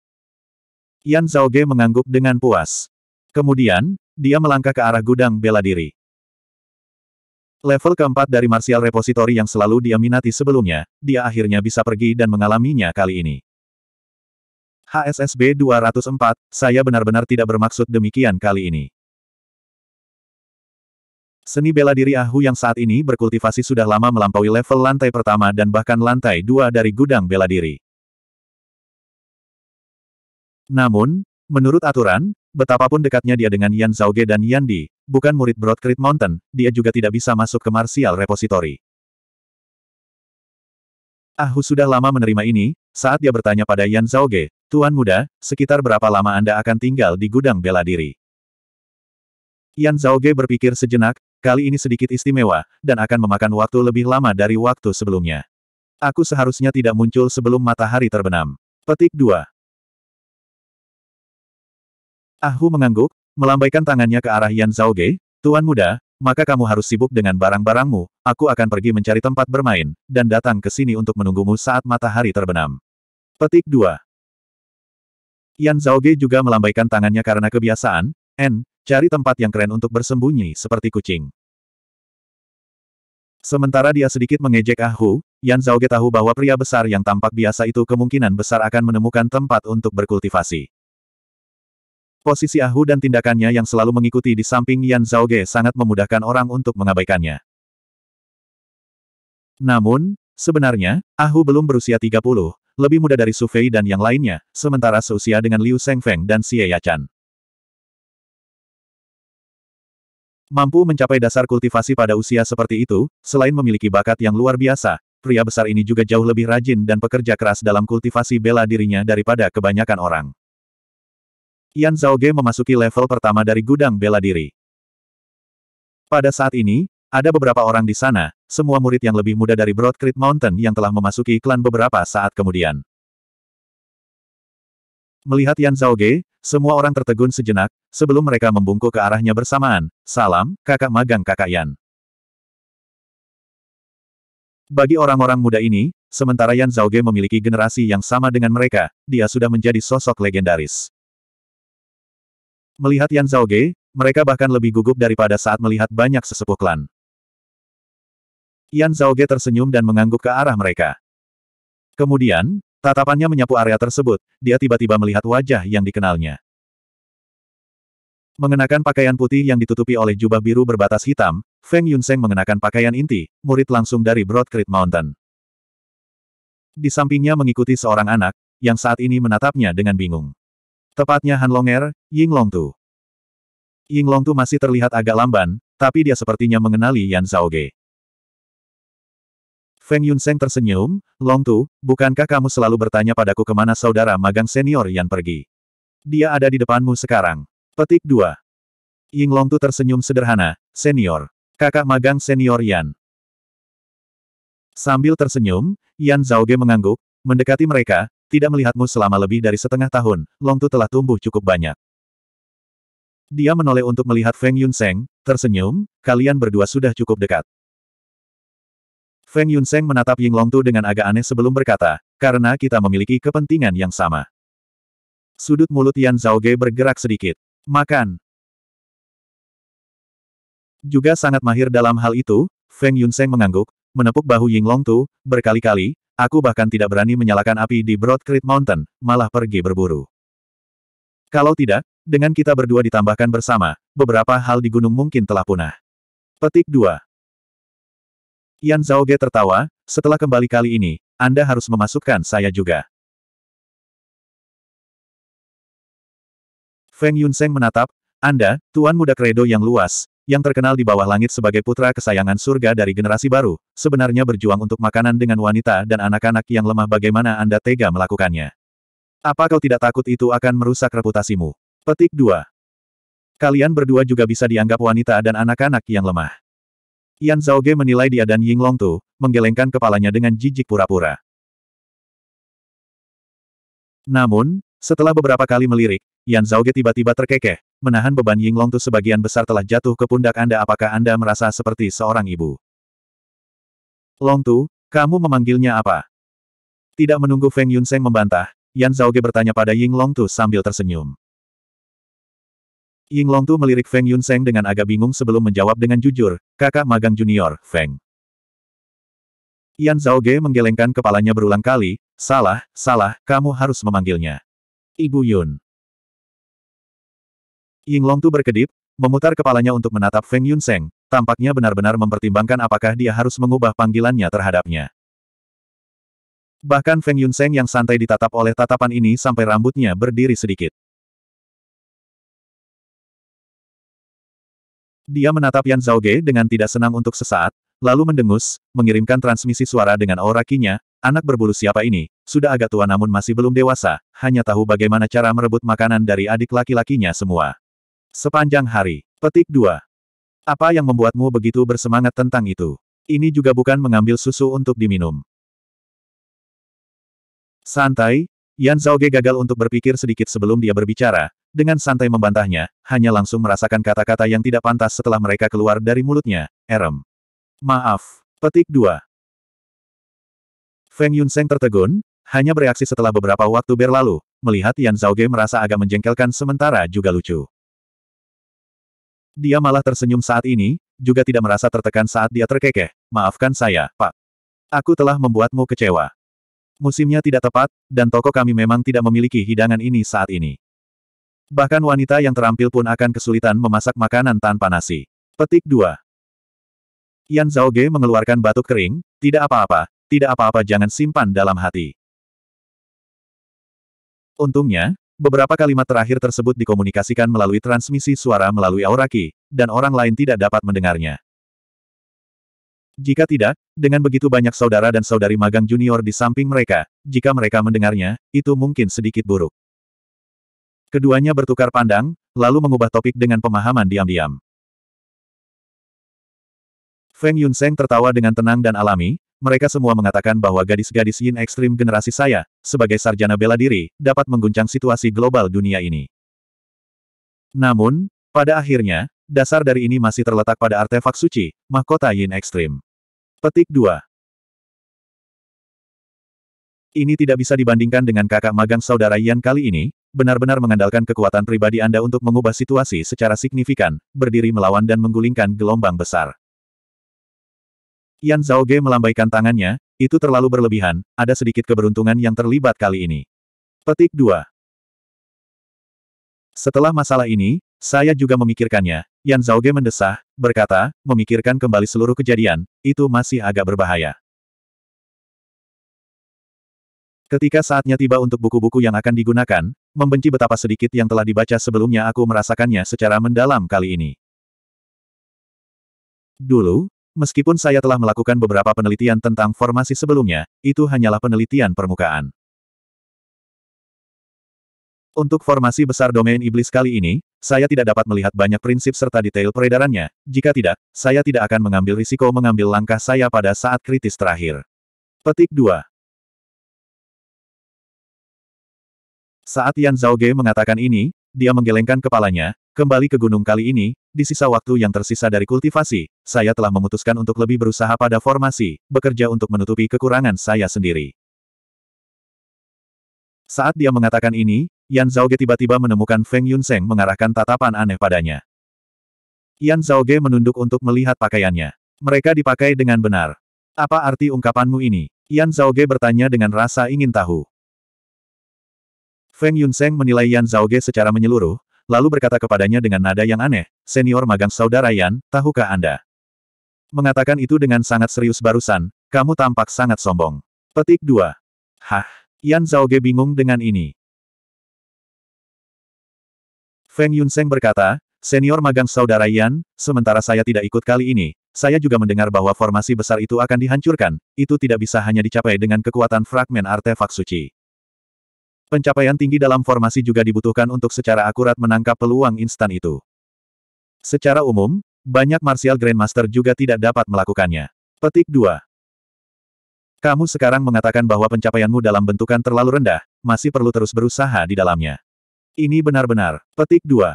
Yan Zhao Ge mengangguk dengan puas. Kemudian, dia melangkah ke arah gudang bela diri. Level keempat dari Martial Repository yang selalu dia minati sebelumnya, dia akhirnya bisa pergi dan mengalaminya kali ini. HSSB 204, saya benar-benar tidak bermaksud demikian kali ini. Seni bela diri Ahu yang saat ini berkultivasi sudah lama melampaui level lantai pertama dan bahkan lantai dua dari gudang bela diri. Namun, menurut aturan, betapapun dekatnya dia dengan Yan Zhaoge dan Yan Di, bukan murid Broad Creek Mountain, dia juga tidak bisa masuk ke Martial Repository. Ah, Hu sudah lama menerima ini, saat dia bertanya pada Yan Zhao Ge, Tuan Muda, sekitar berapa lama Anda akan tinggal di gudang bela diri? Yan Zhao Ge berpikir sejenak, kali ini sedikit istimewa, dan akan memakan waktu lebih lama dari waktu sebelumnya. Aku seharusnya tidak muncul sebelum matahari terbenam. Petik 2. Ah, Hu mengangguk, melambaikan tangannya ke arah Yan Zhao Ge, Tuan Muda, maka kamu harus sibuk dengan barang-barangmu, aku akan pergi mencari tempat bermain, dan datang ke sini untuk menunggumu saat matahari terbenam. Petik 2. Yan Zhaoge juga melambaikan tangannya karena kebiasaan, N, cari tempat yang keren untuk bersembunyi seperti kucing. Sementara dia sedikit mengejek Ahu, Hu, Yan Zhaoge tahu bahwa pria besar yang tampak biasa itu kemungkinan besar akan menemukan tempat untuk berkultivasi. Posisi Ahu dan tindakannya yang selalu mengikuti di samping Yan Zhao Ge sangat memudahkan orang untuk mengabaikannya. Namun, sebenarnya, Ahu belum berusia 30, lebih muda dari Su Fei dan yang lainnya, sementara seusia dengan Liu Feng dan Xie Yachan. Mampu mencapai dasar kultivasi pada usia seperti itu, selain memiliki bakat yang luar biasa, pria besar ini juga jauh lebih rajin dan pekerja keras dalam kultivasi bela dirinya daripada kebanyakan orang. Yan Zhao Ge memasuki level pertama dari gudang bela diri. Pada saat ini, ada beberapa orang di sana, semua murid yang lebih muda dari Broad Creek Mountain yang telah memasuki klan beberapa saat kemudian. Melihat Yan Zhao Ge, semua orang tertegun sejenak, sebelum mereka membungkuk ke arahnya bersamaan, salam, kakak magang kakak Yan. Bagi orang-orang muda ini, sementara Yan Zhao Ge memiliki generasi yang sama dengan mereka, dia sudah menjadi sosok legendaris. Melihat Yan Zhao Ge, mereka bahkan lebih gugup daripada saat melihat banyak sesepuh klan. Yan Zhao Ge tersenyum dan mengangguk ke arah mereka. Kemudian, tatapannya menyapu area tersebut, dia tiba-tiba melihat wajah yang dikenalnya. Mengenakan pakaian putih yang ditutupi oleh jubah biru berbatas hitam, Feng Yunseng mengenakan pakaian inti, murid langsung dari Broad Creek Mountain. Di sampingnya mengikuti seorang anak, yang saat ini menatapnya dengan bingung. Tepatnya Han Longer, Ying Longtu. Ying Longtu masih terlihat agak lamban, tapi dia sepertinya mengenali Yan Zhaoge. Feng Yunseng tersenyum, Longtu, bukankah kamu selalu bertanya padaku kemana saudara magang senior Yan pergi? Dia ada di depanmu sekarang. Petik 2. Ying Longtu tersenyum sederhana, senior. Kakak magang senior Yan. Sambil tersenyum, Yan Zhaoge mengangguk, mendekati mereka, tidak melihatmu selama lebih dari setengah tahun, Longtu telah tumbuh cukup banyak. Dia menoleh untuk melihat Feng Yunseng, tersenyum, kalian berdua sudah cukup dekat. Feng Yunseng menatap Ying Longtu dengan agak aneh sebelum berkata, karena kita memiliki kepentingan yang sama. Sudut mulut Yan Ge bergerak sedikit. Makan. Juga sangat mahir dalam hal itu, Feng Yunseng mengangguk, menepuk bahu Ying Longtu, berkali-kali, Aku bahkan tidak berani menyalakan api di Broad Creek Mountain, malah pergi berburu. Kalau tidak, dengan kita berdua ditambahkan bersama, beberapa hal di gunung mungkin telah punah. Petik 2. Yan Zhaoge tertawa, setelah kembali kali ini, Anda harus memasukkan saya juga. Feng Yunseng menatap, Anda, Tuan Muda Kredo yang luas, yang terkenal di bawah langit sebagai putra kesayangan surga dari generasi baru, sebenarnya berjuang untuk makanan dengan wanita dan anak-anak yang lemah bagaimana Anda tega melakukannya. Apa kau tidak takut itu akan merusak reputasimu? Petik 2. Kalian berdua juga bisa dianggap wanita dan anak-anak yang lemah. Yan Ge menilai dia dan Ying Long Tu, menggelengkan kepalanya dengan jijik pura-pura. Namun, setelah beberapa kali melirik, Yan Ge tiba-tiba terkekeh, menahan beban Long Tu sebagian besar telah jatuh ke pundak Anda apakah Anda merasa seperti seorang ibu? Long Tu, kamu memanggilnya apa? Tidak menunggu Feng Yunseng membantah, Yan Zhaoge bertanya pada Long Tu sambil tersenyum. Long Tu melirik Feng Yunseng dengan agak bingung sebelum menjawab dengan jujur, kakak magang junior, Feng. Yan Zhaoge menggelengkan kepalanya berulang kali, salah, salah, kamu harus memanggilnya. Ibu Yun. Ying Longtu berkedip, memutar kepalanya untuk menatap Feng Yun Seng, tampaknya benar-benar mempertimbangkan apakah dia harus mengubah panggilannya terhadapnya. Bahkan Feng Yun Seng yang santai ditatap oleh tatapan ini sampai rambutnya berdiri sedikit. Dia menatap Yan Zhaoge dengan tidak senang untuk sesaat, lalu mendengus, mengirimkan transmisi suara dengan aura kinya, anak berbulu siapa ini, sudah agak tua namun masih belum dewasa, hanya tahu bagaimana cara merebut makanan dari adik laki-lakinya semua. Sepanjang hari. Petik 2. Apa yang membuatmu begitu bersemangat tentang itu? Ini juga bukan mengambil susu untuk diminum. Santai, Yan Ge gagal untuk berpikir sedikit sebelum dia berbicara, dengan santai membantahnya, hanya langsung merasakan kata-kata yang tidak pantas setelah mereka keluar dari mulutnya, Erem. Maaf. Petik 2. Feng Yunseng tertegun, hanya bereaksi setelah beberapa waktu berlalu, melihat Yan Ge merasa agak menjengkelkan sementara juga lucu. Dia malah tersenyum saat ini, juga tidak merasa tertekan saat dia terkekeh. Maafkan saya, Pak. Aku telah membuatmu kecewa. Musimnya tidak tepat, dan toko kami memang tidak memiliki hidangan ini saat ini. Bahkan wanita yang terampil pun akan kesulitan memasak makanan tanpa nasi. Petik 2. Yan Ge mengeluarkan batuk kering, tidak apa-apa, tidak apa-apa jangan simpan dalam hati. Untungnya, Beberapa kalimat terakhir tersebut dikomunikasikan melalui transmisi suara melalui auraki, dan orang lain tidak dapat mendengarnya. Jika tidak, dengan begitu banyak saudara dan saudari magang junior di samping mereka, jika mereka mendengarnya, itu mungkin sedikit buruk. Keduanya bertukar pandang, lalu mengubah topik dengan pemahaman diam-diam. Feng Yunseng tertawa dengan tenang dan alami, mereka semua mengatakan bahwa gadis-gadis Yin ekstrim generasi saya, sebagai sarjana bela diri, dapat mengguncang situasi global dunia ini. Namun, pada akhirnya, dasar dari ini masih terletak pada artefak suci, mahkota Yin ekstrim. Petik 2 Ini tidak bisa dibandingkan dengan kakak magang saudara Yan kali ini, benar-benar mengandalkan kekuatan pribadi Anda untuk mengubah situasi secara signifikan, berdiri melawan dan menggulingkan gelombang besar. Yan Zhao Ge melambaikan tangannya, itu terlalu berlebihan, ada sedikit keberuntungan yang terlibat kali ini. Petik 2. Setelah masalah ini, saya juga memikirkannya, Yan Zhao Ge mendesah, berkata, memikirkan kembali seluruh kejadian, itu masih agak berbahaya. Ketika saatnya tiba untuk buku-buku yang akan digunakan, membenci betapa sedikit yang telah dibaca sebelumnya aku merasakannya secara mendalam kali ini. Dulu, Meskipun saya telah melakukan beberapa penelitian tentang formasi sebelumnya, itu hanyalah penelitian permukaan. Untuk formasi besar domain iblis kali ini, saya tidak dapat melihat banyak prinsip serta detail peredarannya, jika tidak, saya tidak akan mengambil risiko mengambil langkah saya pada saat kritis terakhir. Petik 2 Saat Yan Zhaoge mengatakan ini, dia menggelengkan kepalanya, kembali ke gunung kali ini, di sisa waktu yang tersisa dari kultivasi, saya telah memutuskan untuk lebih berusaha pada formasi, bekerja untuk menutupi kekurangan saya sendiri. Saat dia mengatakan ini, Yan Zhaoge tiba-tiba menemukan Feng Yunseng mengarahkan tatapan aneh padanya. Yan Zhaoge menunduk untuk melihat pakaiannya. Mereka dipakai dengan benar. Apa arti ungkapanmu ini? Yan Zhaoge bertanya dengan rasa ingin tahu. Feng Yunseng menilai Yan Zhaoge secara menyeluruh, lalu berkata kepadanya dengan nada yang aneh, senior magang saudara Yan, tahukah Anda? Mengatakan itu dengan sangat serius barusan, kamu tampak sangat sombong. Petik 2. Hah, Yan Zhaoge bingung dengan ini. Feng Yunseng berkata, senior magang saudara Yan, sementara saya tidak ikut kali ini, saya juga mendengar bahwa formasi besar itu akan dihancurkan, itu tidak bisa hanya dicapai dengan kekuatan fragmen artefak suci. Pencapaian tinggi dalam formasi juga dibutuhkan untuk secara akurat menangkap peluang instan itu. Secara umum, banyak martial grandmaster juga tidak dapat melakukannya. Petik 2. Kamu sekarang mengatakan bahwa pencapaianmu dalam bentukan terlalu rendah, masih perlu terus berusaha di dalamnya. Ini benar-benar. Petik 2.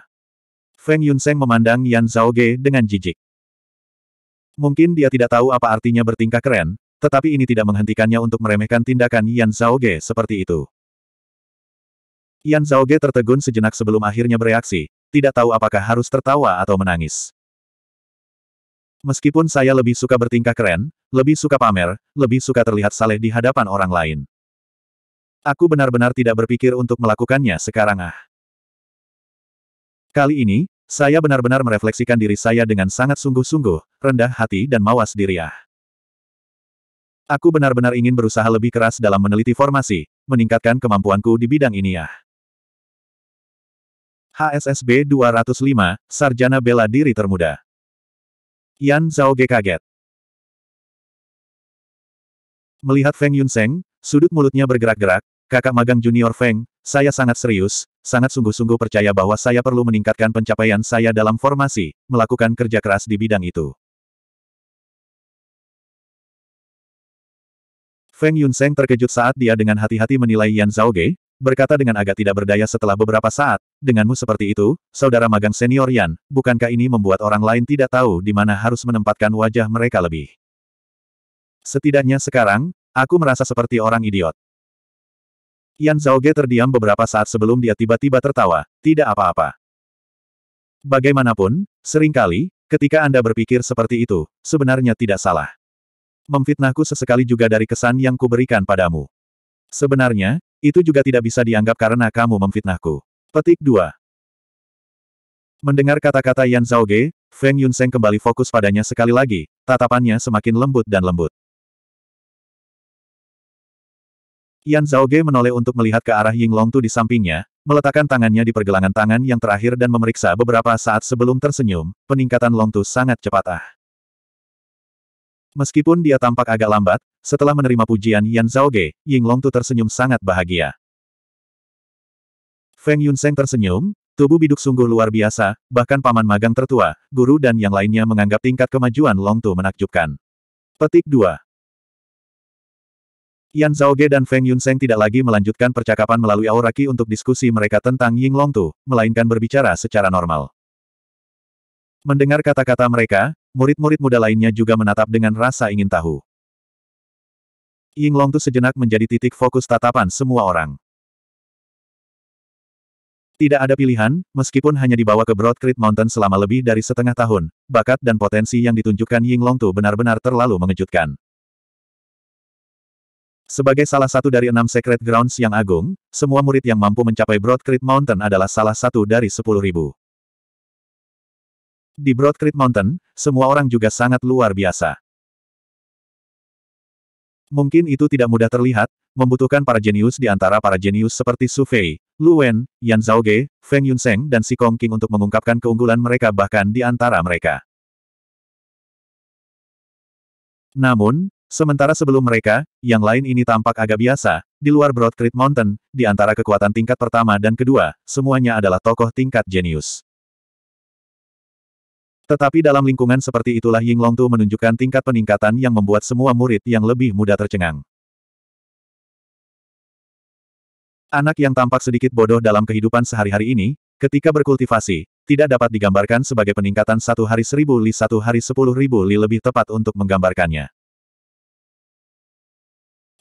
Feng Yunseng memandang Yan Zhao Ge dengan jijik. Mungkin dia tidak tahu apa artinya bertingkah keren, tetapi ini tidak menghentikannya untuk meremehkan tindakan Yan Zhao Ge seperti itu. Yan Zhaoge tertegun sejenak sebelum akhirnya bereaksi, tidak tahu apakah harus tertawa atau menangis. Meskipun saya lebih suka bertingkah keren, lebih suka pamer, lebih suka terlihat saleh di hadapan orang lain. Aku benar-benar tidak berpikir untuk melakukannya sekarang ah. Kali ini, saya benar-benar merefleksikan diri saya dengan sangat sungguh-sungguh, rendah hati dan mawas diri ah. Aku benar-benar ingin berusaha lebih keras dalam meneliti formasi, meningkatkan kemampuanku di bidang ini ah. HSSB 205, Sarjana Bela Diri Termuda. Yan Zhao Ge kaget. Melihat Feng Yun Yunseng, sudut mulutnya bergerak-gerak, kakak magang junior Feng, saya sangat serius, sangat sungguh-sungguh percaya bahwa saya perlu meningkatkan pencapaian saya dalam formasi, melakukan kerja keras di bidang itu. Feng Yun Yunseng terkejut saat dia dengan hati-hati menilai Yan Zhao Ge berkata dengan agak tidak berdaya setelah beberapa saat, denganmu seperti itu, saudara magang senior Yan, bukankah ini membuat orang lain tidak tahu di mana harus menempatkan wajah mereka lebih? Setidaknya sekarang, aku merasa seperti orang idiot. Yan ge terdiam beberapa saat sebelum dia tiba-tiba tertawa, tidak apa-apa. Bagaimanapun, seringkali, ketika Anda berpikir seperti itu, sebenarnya tidak salah. Memfitnahku sesekali juga dari kesan yang kuberikan padamu. Sebenarnya, itu juga tidak bisa dianggap karena kamu memfitnahku. Petik 2. Mendengar kata-kata Yan Zhao Ge, Feng Yunseng kembali fokus padanya sekali lagi, tatapannya semakin lembut dan lembut. Yan Zhao Ge menoleh untuk melihat ke arah Ying Longtu di sampingnya, meletakkan tangannya di pergelangan tangan yang terakhir dan memeriksa beberapa saat sebelum tersenyum, peningkatan Longtu sangat cepat ah. Meskipun dia tampak agak lambat, setelah menerima pujian Yan Zhaoge, Ying Tu tersenyum sangat bahagia. Feng Yunseng tersenyum, tubuh biduk sungguh luar biasa, bahkan paman magang tertua, guru dan yang lainnya menganggap tingkat kemajuan Long Tu menakjubkan. Petik 2 Yan Zhaoge dan Feng Yunseng tidak lagi melanjutkan percakapan melalui auraki untuk diskusi mereka tentang Ying Tu, melainkan berbicara secara normal. Mendengar kata-kata mereka, Murid-murid muda lainnya juga menatap dengan rasa ingin tahu. Ying Longtu sejenak menjadi titik fokus tatapan semua orang. Tidak ada pilihan, meskipun hanya dibawa ke Broad Creek Mountain selama lebih dari setengah tahun, bakat dan potensi yang ditunjukkan Ying Longtu benar-benar terlalu mengejutkan. Sebagai salah satu dari enam Secret Grounds yang agung, semua murid yang mampu mencapai Broad Creek Mountain adalah salah satu dari sepuluh ribu. Di Broad Creek Mountain, semua orang juga sangat luar biasa. Mungkin itu tidak mudah terlihat, membutuhkan para jenius di antara para jenius seperti Su Fei, Lu Wen, Yan Zhao Ge, Feng Yunseng dan Si Kong King untuk mengungkapkan keunggulan mereka bahkan di antara mereka. Namun, sementara sebelum mereka, yang lain ini tampak agak biasa, di luar Broad Creek Mountain, di antara kekuatan tingkat pertama dan kedua, semuanya adalah tokoh tingkat jenius. Tetapi dalam lingkungan seperti itulah Ying Longtu menunjukkan tingkat peningkatan yang membuat semua murid yang lebih muda tercengang. Anak yang tampak sedikit bodoh dalam kehidupan sehari-hari ini, ketika berkultivasi, tidak dapat digambarkan sebagai peningkatan satu hari seribu li satu hari sepuluh ribu li lebih tepat untuk menggambarkannya.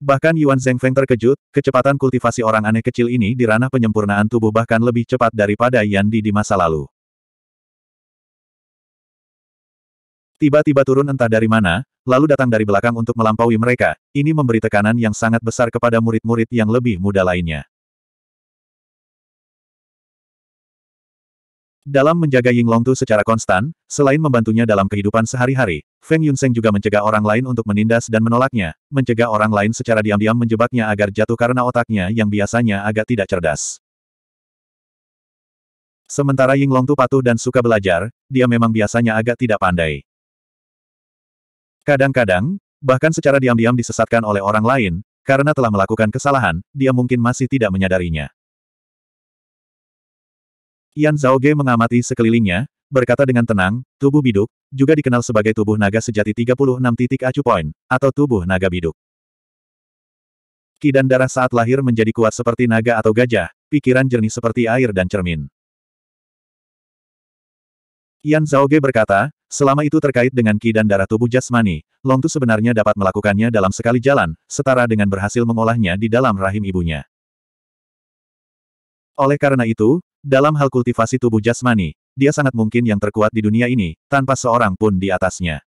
Bahkan Yuan Zhengfeng terkejut, kecepatan kultivasi orang aneh kecil ini di ranah penyempurnaan tubuh bahkan lebih cepat daripada Yan Di di masa lalu. Tiba-tiba turun entah dari mana, lalu datang dari belakang untuk melampaui mereka, ini memberi tekanan yang sangat besar kepada murid-murid yang lebih muda lainnya. Dalam menjaga Ying Longtu secara konstan, selain membantunya dalam kehidupan sehari-hari, Feng Yunseng juga mencegah orang lain untuk menindas dan menolaknya, mencegah orang lain secara diam-diam menjebaknya agar jatuh karena otaknya yang biasanya agak tidak cerdas. Sementara Ying Longtu patuh dan suka belajar, dia memang biasanya agak tidak pandai. Kadang-kadang, bahkan secara diam-diam disesatkan oleh orang lain, karena telah melakukan kesalahan, dia mungkin masih tidak menyadarinya. Yan Ge mengamati sekelilingnya, berkata dengan tenang, tubuh biduk, juga dikenal sebagai tubuh naga sejati 36 titik acu point, atau tubuh naga biduk. Ki dan darah saat lahir menjadi kuat seperti naga atau gajah, pikiran jernih seperti air dan cermin. Yan Ge berkata, Selama itu terkait dengan ki dan darah tubuh jasmani, Long Longtu sebenarnya dapat melakukannya dalam sekali jalan, setara dengan berhasil mengolahnya di dalam rahim ibunya. Oleh karena itu, dalam hal kultivasi tubuh jasmani, dia sangat mungkin yang terkuat di dunia ini, tanpa seorang pun di atasnya.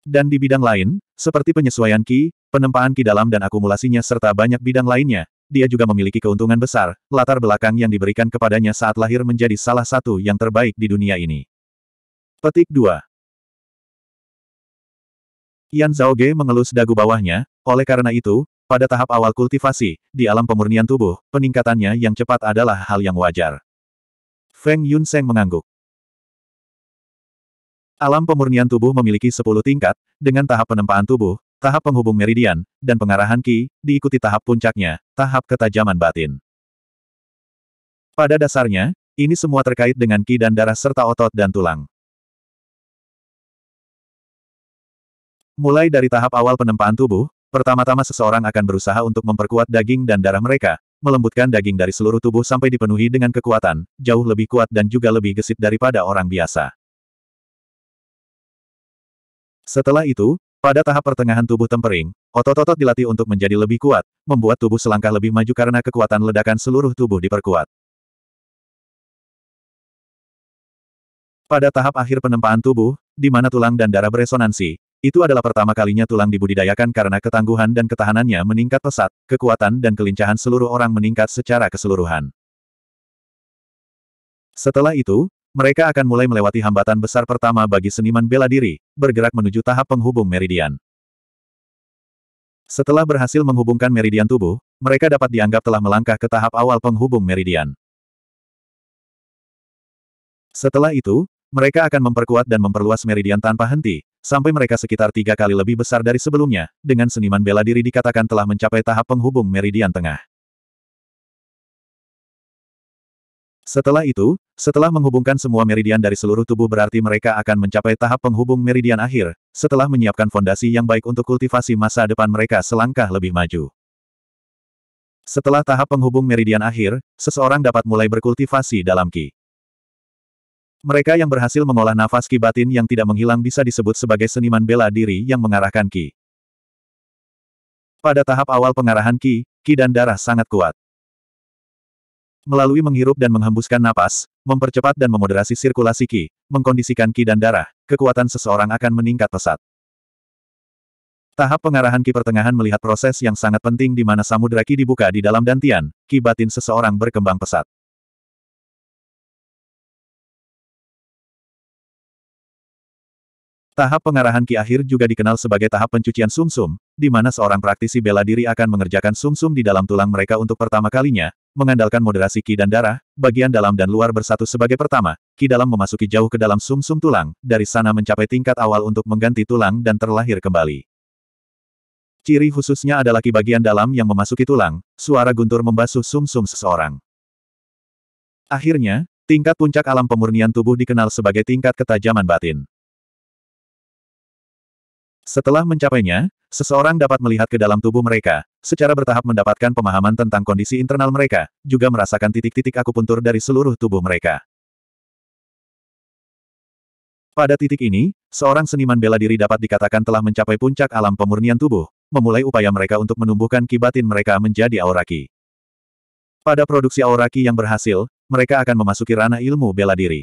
Dan di bidang lain, seperti penyesuaian ki, penempaan ki dalam dan akumulasinya serta banyak bidang lainnya, dia juga memiliki keuntungan besar, latar belakang yang diberikan kepadanya saat lahir menjadi salah satu yang terbaik di dunia ini. Petik 2 Yan Ge mengelus dagu bawahnya, oleh karena itu, pada tahap awal kultivasi, di alam pemurnian tubuh, peningkatannya yang cepat adalah hal yang wajar. Feng Yun Seng mengangguk. Alam pemurnian tubuh memiliki 10 tingkat, dengan tahap penempaan tubuh, tahap penghubung meridian, dan pengarahan Ki, diikuti tahap puncaknya, tahap ketajaman batin. Pada dasarnya, ini semua terkait dengan Ki dan darah serta otot dan tulang. Mulai dari tahap awal penempaan tubuh, pertama-tama seseorang akan berusaha untuk memperkuat daging dan darah mereka, melembutkan daging dari seluruh tubuh sampai dipenuhi dengan kekuatan, jauh lebih kuat dan juga lebih gesit daripada orang biasa. Setelah itu, pada tahap pertengahan tubuh tempering, otot-otot dilatih untuk menjadi lebih kuat, membuat tubuh selangkah lebih maju karena kekuatan ledakan seluruh tubuh diperkuat. Pada tahap akhir penempaan tubuh, di mana tulang dan darah beresonansi, itu adalah pertama kalinya tulang dibudidayakan karena ketangguhan dan ketahanannya meningkat pesat, kekuatan dan kelincahan seluruh orang meningkat secara keseluruhan. Setelah itu, mereka akan mulai melewati hambatan besar pertama bagi seniman bela diri, bergerak menuju tahap penghubung meridian. Setelah berhasil menghubungkan meridian tubuh, mereka dapat dianggap telah melangkah ke tahap awal penghubung meridian. Setelah itu, mereka akan memperkuat dan memperluas meridian tanpa henti, sampai mereka sekitar tiga kali lebih besar dari sebelumnya, dengan seniman bela diri dikatakan telah mencapai tahap penghubung meridian tengah. Setelah itu, setelah menghubungkan semua meridian dari seluruh tubuh berarti mereka akan mencapai tahap penghubung meridian akhir, setelah menyiapkan fondasi yang baik untuk kultivasi masa depan mereka selangkah lebih maju. Setelah tahap penghubung meridian akhir, seseorang dapat mulai berkultivasi dalam ki. Mereka yang berhasil mengolah nafas ki batin yang tidak menghilang bisa disebut sebagai seniman bela diri yang mengarahkan ki. Pada tahap awal pengarahan ki, ki dan darah sangat kuat melalui menghirup dan menghembuskan napas, mempercepat dan memoderasi sirkulasi Ki, mengkondisikan Ki dan darah, kekuatan seseorang akan meningkat pesat. Tahap pengarahan Ki pertengahan melihat proses yang sangat penting di mana samudera Ki dibuka di dalam dantian, Ki batin seseorang berkembang pesat. Tahap pengarahan ki akhir juga dikenal sebagai tahap pencucian sumsum, -sum, di mana seorang praktisi bela diri akan mengerjakan sumsum -sum di dalam tulang mereka untuk pertama kalinya, mengandalkan moderasi ki dan darah, bagian dalam dan luar bersatu sebagai pertama, ki dalam memasuki jauh ke dalam sumsum -sum tulang, dari sana mencapai tingkat awal untuk mengganti tulang dan terlahir kembali. Ciri khususnya adalah ki bagian dalam yang memasuki tulang, suara guntur membasuh sumsum seseorang. Akhirnya, tingkat puncak alam pemurnian tubuh dikenal sebagai tingkat ketajaman batin. Setelah mencapainya, seseorang dapat melihat ke dalam tubuh mereka, secara bertahap mendapatkan pemahaman tentang kondisi internal mereka, juga merasakan titik-titik akupuntur dari seluruh tubuh mereka. Pada titik ini, seorang seniman bela diri dapat dikatakan telah mencapai puncak alam pemurnian tubuh, memulai upaya mereka untuk menumbuhkan kibatin mereka menjadi auraki. Pada produksi auraki yang berhasil, mereka akan memasuki ranah ilmu bela diri.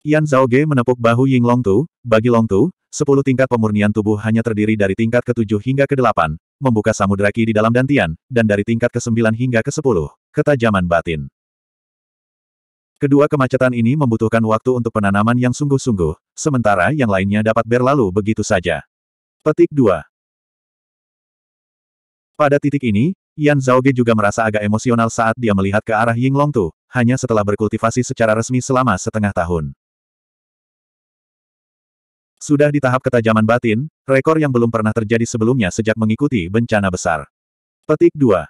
Yan Zhao Ge menepuk bahu Ying Long Tu. bagi Long Tu, sepuluh tingkat pemurnian tubuh hanya terdiri dari tingkat ke-7 hingga ke-8, membuka samudera ki di dalam dantian, dan dari tingkat ke-9 hingga ke-10, ketajaman batin. Kedua kemacetan ini membutuhkan waktu untuk penanaman yang sungguh-sungguh, sementara yang lainnya dapat berlalu begitu saja. Petik 2 Pada titik ini, Yan Zhaoge juga merasa agak emosional saat dia melihat ke arah Ying Long Tu. hanya setelah berkultivasi secara resmi selama setengah tahun. Sudah di tahap ketajaman batin, rekor yang belum pernah terjadi sebelumnya sejak mengikuti bencana besar. Petik 2.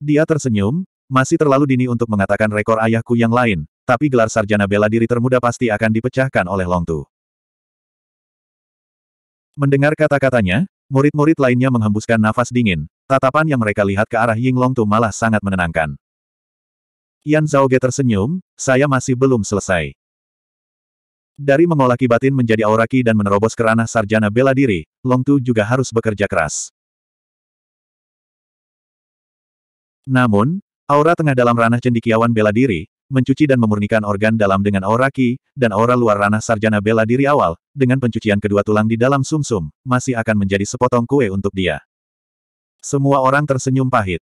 Dia tersenyum, masih terlalu dini untuk mengatakan rekor ayahku yang lain, tapi gelar sarjana bela diri termuda pasti akan dipecahkan oleh Longtu. Mendengar kata-katanya, murid-murid lainnya menghembuskan nafas dingin, tatapan yang mereka lihat ke arah Ying Longtu malah sangat menenangkan. Yan Zhaoge tersenyum, saya masih belum selesai. Dari mengolah kibatin menjadi auraki dan menerobos kerana sarjana bela diri, Long Tu juga harus bekerja keras. Namun, aura tengah dalam ranah cendikiawan bela diri, mencuci dan memurnikan organ dalam dengan aura dan aura luar ranah sarjana bela diri awal, dengan pencucian kedua tulang di dalam sumsum, -sum, masih akan menjadi sepotong kue untuk dia. Semua orang tersenyum pahit.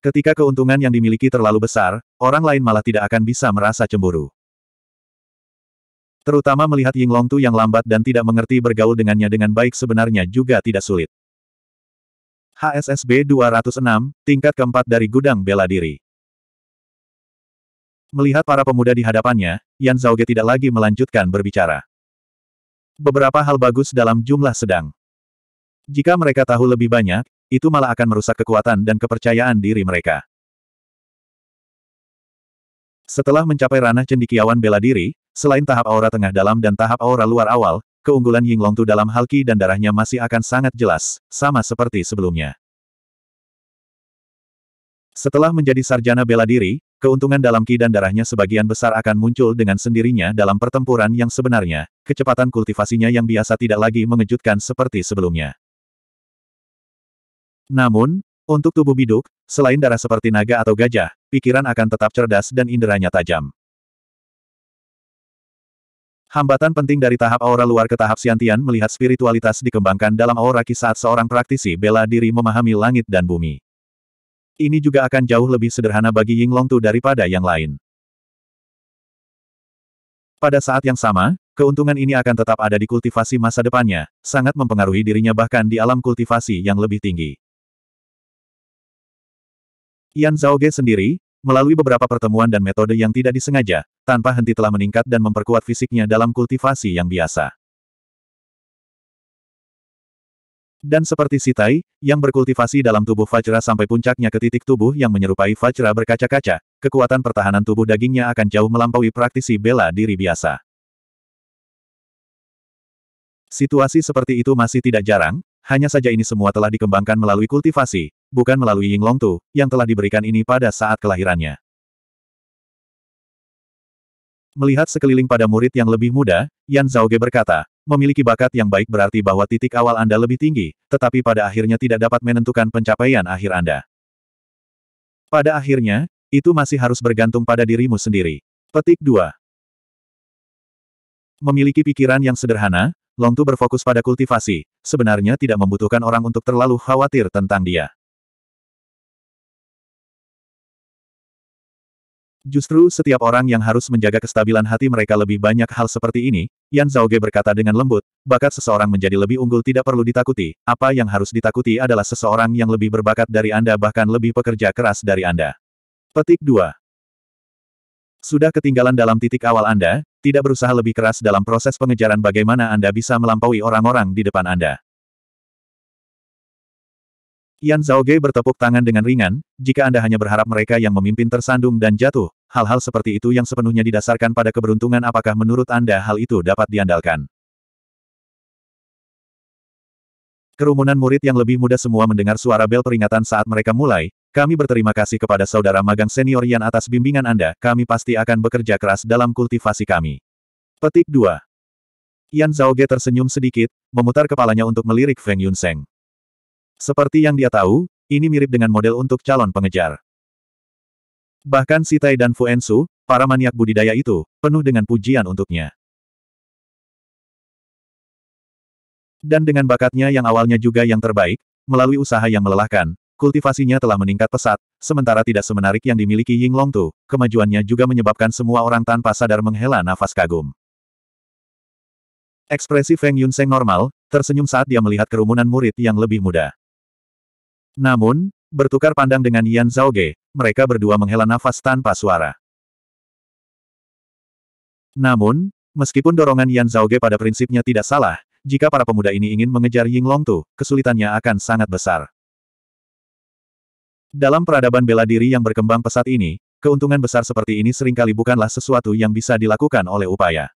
Ketika keuntungan yang dimiliki terlalu besar, orang lain malah tidak akan bisa merasa cemburu. Terutama melihat Ying Tu yang lambat dan tidak mengerti bergaul dengannya dengan baik sebenarnya juga tidak sulit. HSSB 206, tingkat keempat dari gudang bela diri. Melihat para pemuda di hadapannya, Yan Zhaoge tidak lagi melanjutkan berbicara. Beberapa hal bagus dalam jumlah sedang. Jika mereka tahu lebih banyak, itu malah akan merusak kekuatan dan kepercayaan diri mereka. Setelah mencapai ranah cendikiawan bela diri, Selain tahap aura tengah dalam dan tahap aura luar awal, keunggulan Ying Longtu dalam hal dan darahnya masih akan sangat jelas, sama seperti sebelumnya. Setelah menjadi sarjana bela diri, keuntungan dalam ki dan darahnya sebagian besar akan muncul dengan sendirinya dalam pertempuran yang sebenarnya, kecepatan kultivasinya yang biasa tidak lagi mengejutkan seperti sebelumnya. Namun, untuk tubuh biduk, selain darah seperti naga atau gajah, pikiran akan tetap cerdas dan inderanya tajam. Hambatan penting dari tahap aura luar ke tahap siantian melihat spiritualitas dikembangkan dalam aura ki saat seorang praktisi bela diri memahami langit dan bumi. Ini juga akan jauh lebih sederhana bagi Ying Tu daripada yang lain. Pada saat yang sama, keuntungan ini akan tetap ada di kultivasi masa depannya, sangat mempengaruhi dirinya bahkan di alam kultivasi yang lebih tinggi. Yan Zhaoge sendiri, Melalui beberapa pertemuan dan metode yang tidak disengaja, tanpa henti telah meningkat dan memperkuat fisiknya dalam kultivasi yang biasa. Dan seperti Sitai, yang berkultivasi dalam tubuh Fajra sampai puncaknya ke titik tubuh yang menyerupai Fajra berkaca-kaca, kekuatan pertahanan tubuh dagingnya akan jauh melampaui praktisi bela diri biasa. Situasi seperti itu masih tidak jarang, hanya saja ini semua telah dikembangkan melalui kultivasi, bukan melalui Yinglong Tu, yang telah diberikan ini pada saat kelahirannya. Melihat sekeliling pada murid yang lebih muda, Yan Zhaoge berkata, memiliki bakat yang baik berarti bahwa titik awal Anda lebih tinggi, tetapi pada akhirnya tidak dapat menentukan pencapaian akhir Anda. Pada akhirnya, itu masih harus bergantung pada dirimu sendiri. Petik 2. Memiliki pikiran yang sederhana, Longtu berfokus pada kultivasi, sebenarnya tidak membutuhkan orang untuk terlalu khawatir tentang dia. Justru setiap orang yang harus menjaga kestabilan hati mereka lebih banyak hal seperti ini, Yan Ge berkata dengan lembut, bakat seseorang menjadi lebih unggul tidak perlu ditakuti, apa yang harus ditakuti adalah seseorang yang lebih berbakat dari Anda bahkan lebih pekerja keras dari Anda. Petik 2 Sudah ketinggalan dalam titik awal Anda, tidak berusaha lebih keras dalam proses pengejaran bagaimana Anda bisa melampaui orang-orang di depan Anda. Yan Zhaoge bertepuk tangan dengan ringan, jika Anda hanya berharap mereka yang memimpin tersandung dan jatuh, hal-hal seperti itu yang sepenuhnya didasarkan pada keberuntungan apakah menurut Anda hal itu dapat diandalkan. Kerumunan murid yang lebih muda semua mendengar suara bel peringatan saat mereka mulai, kami berterima kasih kepada saudara magang senior Yan atas bimbingan Anda, kami pasti akan bekerja keras dalam kultivasi kami. Petik 2. Yan Zhaoge tersenyum sedikit, memutar kepalanya untuk melirik Feng Yunseng. Seperti yang dia tahu, ini mirip dengan model untuk calon pengejar. Bahkan Si dan Fuensu, para maniak budidaya itu, penuh dengan pujian untuknya. Dan dengan bakatnya yang awalnya juga yang terbaik, melalui usaha yang melelahkan, kultivasinya telah meningkat pesat, sementara tidak semenarik yang dimiliki Long Tu, kemajuannya juga menyebabkan semua orang tanpa sadar menghela nafas kagum. Ekspresi Feng Yunseng normal, tersenyum saat dia melihat kerumunan murid yang lebih muda. Namun, bertukar pandang dengan Yan Zhao Ge, mereka berdua menghela nafas tanpa suara. Namun, meskipun dorongan Yan Zhao Ge pada prinsipnya tidak salah, jika para pemuda ini ingin mengejar Ying Long Tu, kesulitannya akan sangat besar. Dalam peradaban bela diri yang berkembang pesat ini, keuntungan besar seperti ini seringkali bukanlah sesuatu yang bisa dilakukan oleh upaya.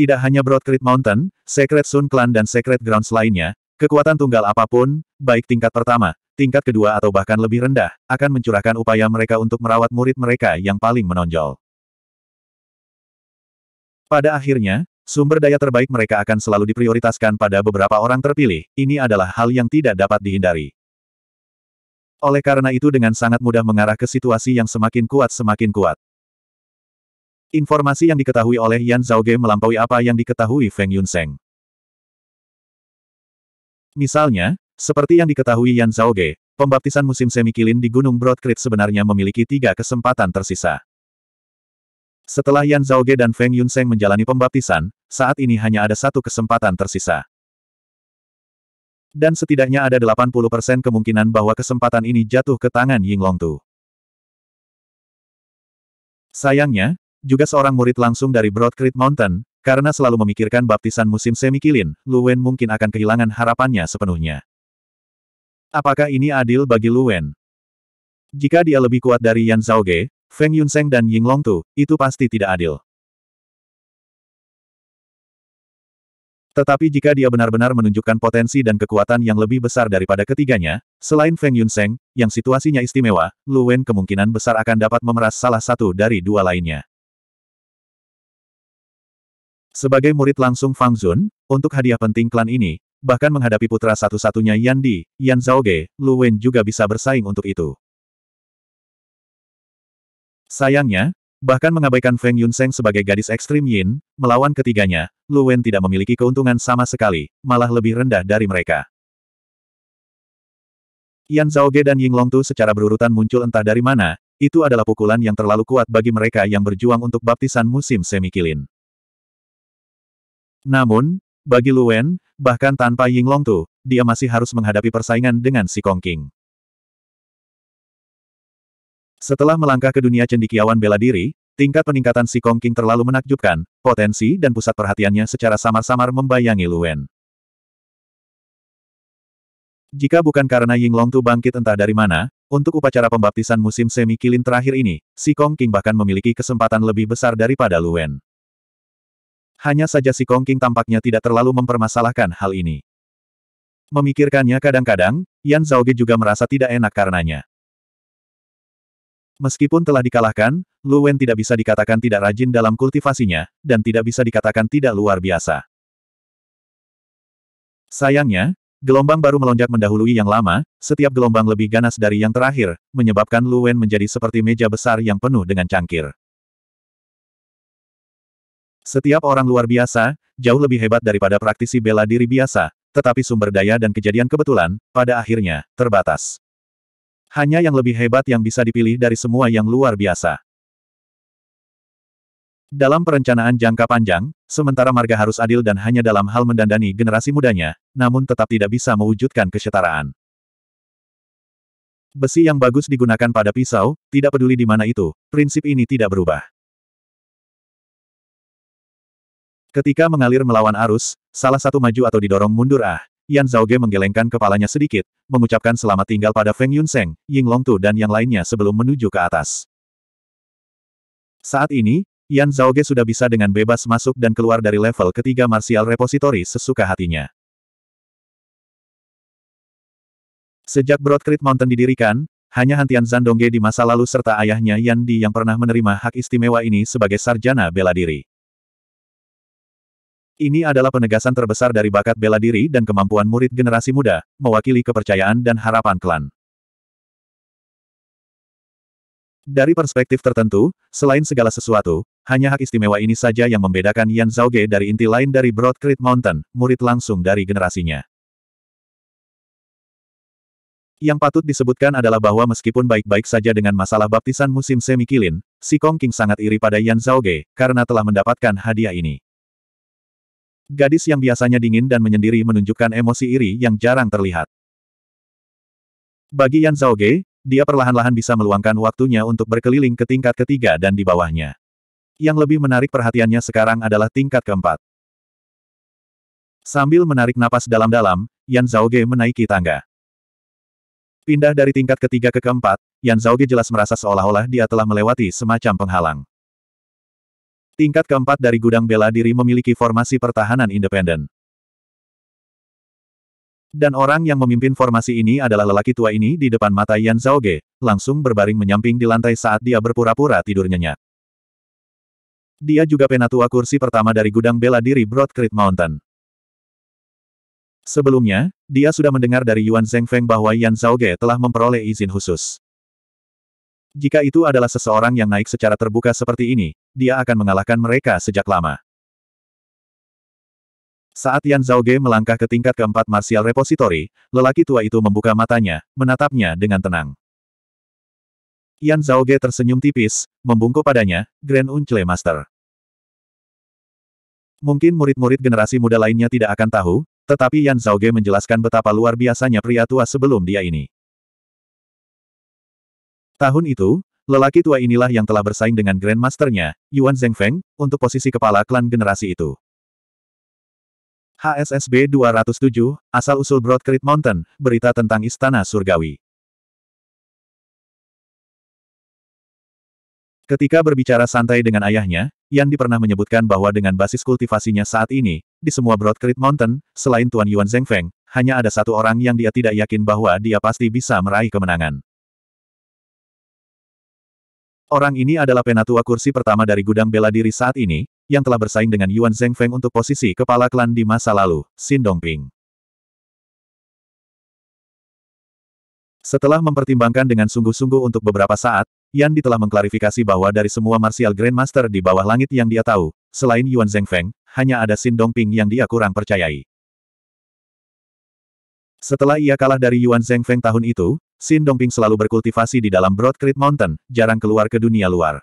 Tidak hanya Broadcreek Mountain, Secret Sun Clan dan Secret Grounds lainnya, kekuatan tunggal apapun, baik tingkat pertama, tingkat kedua atau bahkan lebih rendah, akan mencurahkan upaya mereka untuk merawat murid mereka yang paling menonjol. Pada akhirnya, sumber daya terbaik mereka akan selalu diprioritaskan pada beberapa orang terpilih, ini adalah hal yang tidak dapat dihindari. Oleh karena itu dengan sangat mudah mengarah ke situasi yang semakin kuat semakin kuat. Informasi yang diketahui oleh Yan Ge melampaui apa yang diketahui Feng Yun Yunseng. Misalnya, seperti yang diketahui Yan Ge, pembaptisan musim semi Kilin di Gunung Broadcrit sebenarnya memiliki tiga kesempatan tersisa. Setelah Yan Ge dan Feng Yun Yunseng menjalani pembaptisan, saat ini hanya ada satu kesempatan tersisa. Dan setidaknya ada 80% kemungkinan bahwa kesempatan ini jatuh ke tangan Ying Long Tu. Sayangnya, juga seorang murid langsung dari Broad Creek Mountain, karena selalu memikirkan baptisan musim semi kilin, Luwen mungkin akan kehilangan harapannya sepenuhnya. Apakah ini adil bagi Luwen? Jika dia lebih kuat dari Yan Zhao Ge, Feng Yunseng dan Ying Long Tu, itu pasti tidak adil. Tetapi jika dia benar-benar menunjukkan potensi dan kekuatan yang lebih besar daripada ketiganya, selain Feng Yunseng, yang situasinya istimewa, Lu Wen kemungkinan besar akan dapat memeras salah satu dari dua lainnya. Sebagai murid langsung Fang Zun, untuk hadiah penting klan ini, bahkan menghadapi putra satu-satunya Yan Di, Yan Zhaoge, Lu Wen juga bisa bersaing untuk itu. Sayangnya, bahkan mengabaikan Feng Yun Yunseng sebagai gadis ekstrim Yin, melawan ketiganya, Lu Wen tidak memiliki keuntungan sama sekali, malah lebih rendah dari mereka. Yan Ge dan Ying Long Tu secara berurutan muncul entah dari mana, itu adalah pukulan yang terlalu kuat bagi mereka yang berjuang untuk baptisan musim semi kilin. Namun, bagi Lu bahkan tanpa Long Tu, dia masih harus menghadapi persaingan dengan si Kong King. Setelah melangkah ke dunia cendikiawan bela diri, tingkat peningkatan si Kong King terlalu menakjubkan, potensi dan pusat perhatiannya secara samar-samar membayangi Lu Jika bukan karena Long Tu bangkit entah dari mana, untuk upacara pembaptisan musim semi kilin terakhir ini, si Kong King bahkan memiliki kesempatan lebih besar daripada Luen. Hanya saja si Kong King tampaknya tidak terlalu mempermasalahkan hal ini. Memikirkannya kadang-kadang, Yan Zhaoge juga merasa tidak enak karenanya. Meskipun telah dikalahkan, Lu Wen tidak bisa dikatakan tidak rajin dalam kultivasinya, dan tidak bisa dikatakan tidak luar biasa. Sayangnya, gelombang baru melonjak mendahului yang lama, setiap gelombang lebih ganas dari yang terakhir, menyebabkan Lu Wen menjadi seperti meja besar yang penuh dengan cangkir. Setiap orang luar biasa, jauh lebih hebat daripada praktisi bela diri biasa, tetapi sumber daya dan kejadian kebetulan, pada akhirnya, terbatas. Hanya yang lebih hebat yang bisa dipilih dari semua yang luar biasa. Dalam perencanaan jangka panjang, sementara Marga harus adil dan hanya dalam hal mendandani generasi mudanya, namun tetap tidak bisa mewujudkan kesetaraan. Besi yang bagus digunakan pada pisau, tidak peduli di mana itu, prinsip ini tidak berubah. Ketika mengalir melawan arus, salah satu maju atau didorong mundur ah. Yan Ge menggelengkan kepalanya sedikit, mengucapkan selamat tinggal pada Feng Yun Yunseng, Ying Long Tu dan yang lainnya sebelum menuju ke atas. Saat ini, Yan Ge sudah bisa dengan bebas masuk dan keluar dari level ketiga Martial Repository sesuka hatinya. Sejak Broadcrit Mountain didirikan, hanya Hantian Zandongge di masa lalu serta ayahnya Yan Di yang pernah menerima hak istimewa ini sebagai sarjana bela diri. Ini adalah penegasan terbesar dari bakat bela diri dan kemampuan murid generasi muda, mewakili kepercayaan dan harapan klan. Dari perspektif tertentu, selain segala sesuatu, hanya hak istimewa ini saja yang membedakan Yan Zhao Ge dari inti lain dari Broad Creek Mountain, murid langsung dari generasinya. Yang patut disebutkan adalah bahwa meskipun baik-baik saja dengan masalah baptisan musim semi kilin, si Kong King sangat iri pada Yan Zhao Ge karena telah mendapatkan hadiah ini. Gadis yang biasanya dingin dan menyendiri menunjukkan emosi iri yang jarang terlihat. Bagi Yan Ge, dia perlahan-lahan bisa meluangkan waktunya untuk berkeliling ke tingkat ketiga dan di bawahnya. Yang lebih menarik perhatiannya sekarang adalah tingkat keempat. Sambil menarik napas dalam-dalam, Yan Ge menaiki tangga. Pindah dari tingkat ketiga ke keempat, Yan Ge jelas merasa seolah-olah dia telah melewati semacam penghalang. Tingkat keempat dari gudang bela diri memiliki formasi pertahanan independen. Dan orang yang memimpin formasi ini adalah lelaki tua ini di depan mata Yan Zhaoge, langsung berbaring menyamping di lantai saat dia berpura-pura tidur nyenyak. Dia juga penatua kursi pertama dari gudang bela diri Broad Creek Mountain. Sebelumnya, dia sudah mendengar dari Yuan Feng bahwa Yan Zhaoge telah memperoleh izin khusus. Jika itu adalah seseorang yang naik secara terbuka seperti ini, dia akan mengalahkan mereka sejak lama. Saat Yan Zhao Ge melangkah ke tingkat keempat Martial Repository, lelaki tua itu membuka matanya, menatapnya dengan tenang. Yan Zhao Ge tersenyum tipis, membungkuk padanya, Grand Uncle Master. Mungkin murid-murid generasi muda lainnya tidak akan tahu, tetapi Yan Zhao Ge menjelaskan betapa luar biasanya pria tua sebelum dia ini. Tahun itu, Lelaki tua inilah yang telah bersaing dengan Grand Grandmasternya, Yuan Zhengfeng, untuk posisi kepala klan generasi itu. HSSB 207, asal-usul Broadcreek Mountain, berita tentang Istana Surgawi. Ketika berbicara santai dengan ayahnya, Yan Di pernah menyebutkan bahwa dengan basis kultivasinya saat ini, di semua Broadcreek Mountain, selain Tuan Yuan Zhengfeng, hanya ada satu orang yang dia tidak yakin bahwa dia pasti bisa meraih kemenangan. Orang ini adalah penatua kursi pertama dari gudang bela diri saat ini, yang telah bersaing dengan Yuan Zhengfeng untuk posisi kepala klan di masa lalu, Xin Dongping. Setelah mempertimbangkan dengan sungguh-sungguh untuk beberapa saat, Yan Di telah mengklarifikasi bahwa dari semua martial grandmaster di bawah langit yang dia tahu, selain Yuan Zhengfeng, hanya ada Xin Dongping yang dia kurang percayai. Setelah ia kalah dari Yuan Zhengfeng tahun itu, Xin Dongping selalu berkultivasi di dalam Broad Creek Mountain, jarang keluar ke dunia luar.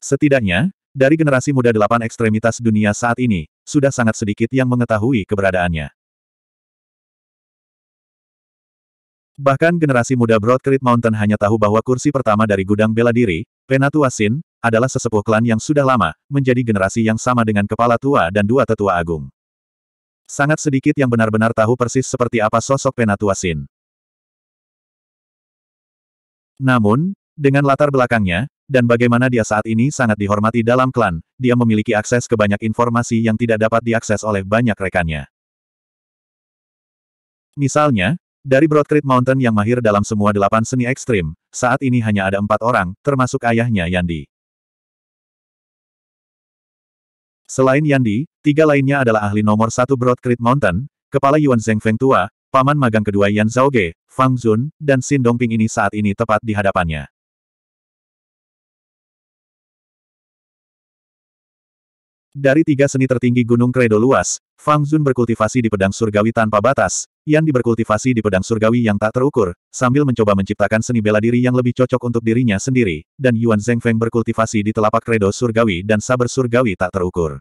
Setidaknya, dari generasi muda delapan ekstremitas dunia saat ini, sudah sangat sedikit yang mengetahui keberadaannya. Bahkan generasi muda Broad Creek Mountain hanya tahu bahwa kursi pertama dari gudang bela diri, Penatua Sin, adalah sesepuh klan yang sudah lama, menjadi generasi yang sama dengan kepala tua dan dua tetua agung. Sangat sedikit yang benar-benar tahu persis seperti apa sosok Penatua Sin. Namun, dengan latar belakangnya, dan bagaimana dia saat ini sangat dihormati dalam klan, dia memiliki akses ke banyak informasi yang tidak dapat diakses oleh banyak rekannya. Misalnya, dari Broadcreek Mountain yang mahir dalam semua delapan seni ekstrim, saat ini hanya ada empat orang, termasuk ayahnya Yandi. Selain Yandi, tiga lainnya adalah ahli nomor satu Broadcreek Mountain, kepala Yuan Zheng Feng Tua, Paman magang kedua Yan Zhaoge, Fang Zun, dan Xin Dongping ini saat ini tepat di hadapannya. Dari tiga seni tertinggi Gunung Kredo luas, Fang Zun berkultivasi di pedang surgawi tanpa batas, Yan diberkultivasi di pedang surgawi yang tak terukur, sambil mencoba menciptakan seni bela diri yang lebih cocok untuk dirinya sendiri, dan Yuan Zhengfeng berkultivasi di telapak Kredo surgawi dan saber surgawi tak terukur.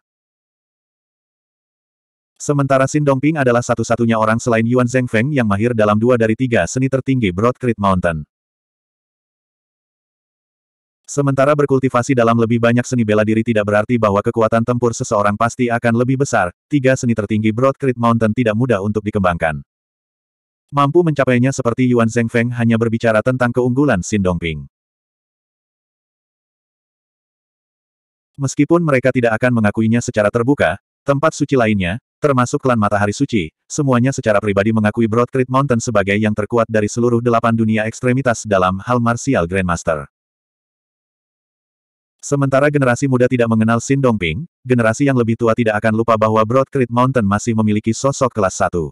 Sementara Xin Dongping adalah satu-satunya orang selain Yuan Zhengfeng yang mahir dalam dua dari tiga seni tertinggi Broad Creek Mountain. Sementara berkultivasi dalam lebih banyak seni bela diri tidak berarti bahwa kekuatan tempur seseorang pasti akan lebih besar, tiga seni tertinggi Broad Creek Mountain tidak mudah untuk dikembangkan. Mampu mencapainya seperti Yuan Zhengfeng hanya berbicara tentang keunggulan Xin Dongping. Meskipun mereka tidak akan mengakuinya secara terbuka, tempat suci lainnya, termasuk klan Matahari Suci, semuanya secara pribadi mengakui Broadcrete Mountain sebagai yang terkuat dari seluruh delapan dunia ekstremitas dalam hal martial grandmaster. Sementara generasi muda tidak mengenal Sin Dongping, generasi yang lebih tua tidak akan lupa bahwa Broadcrete Mountain masih memiliki sosok kelas 1.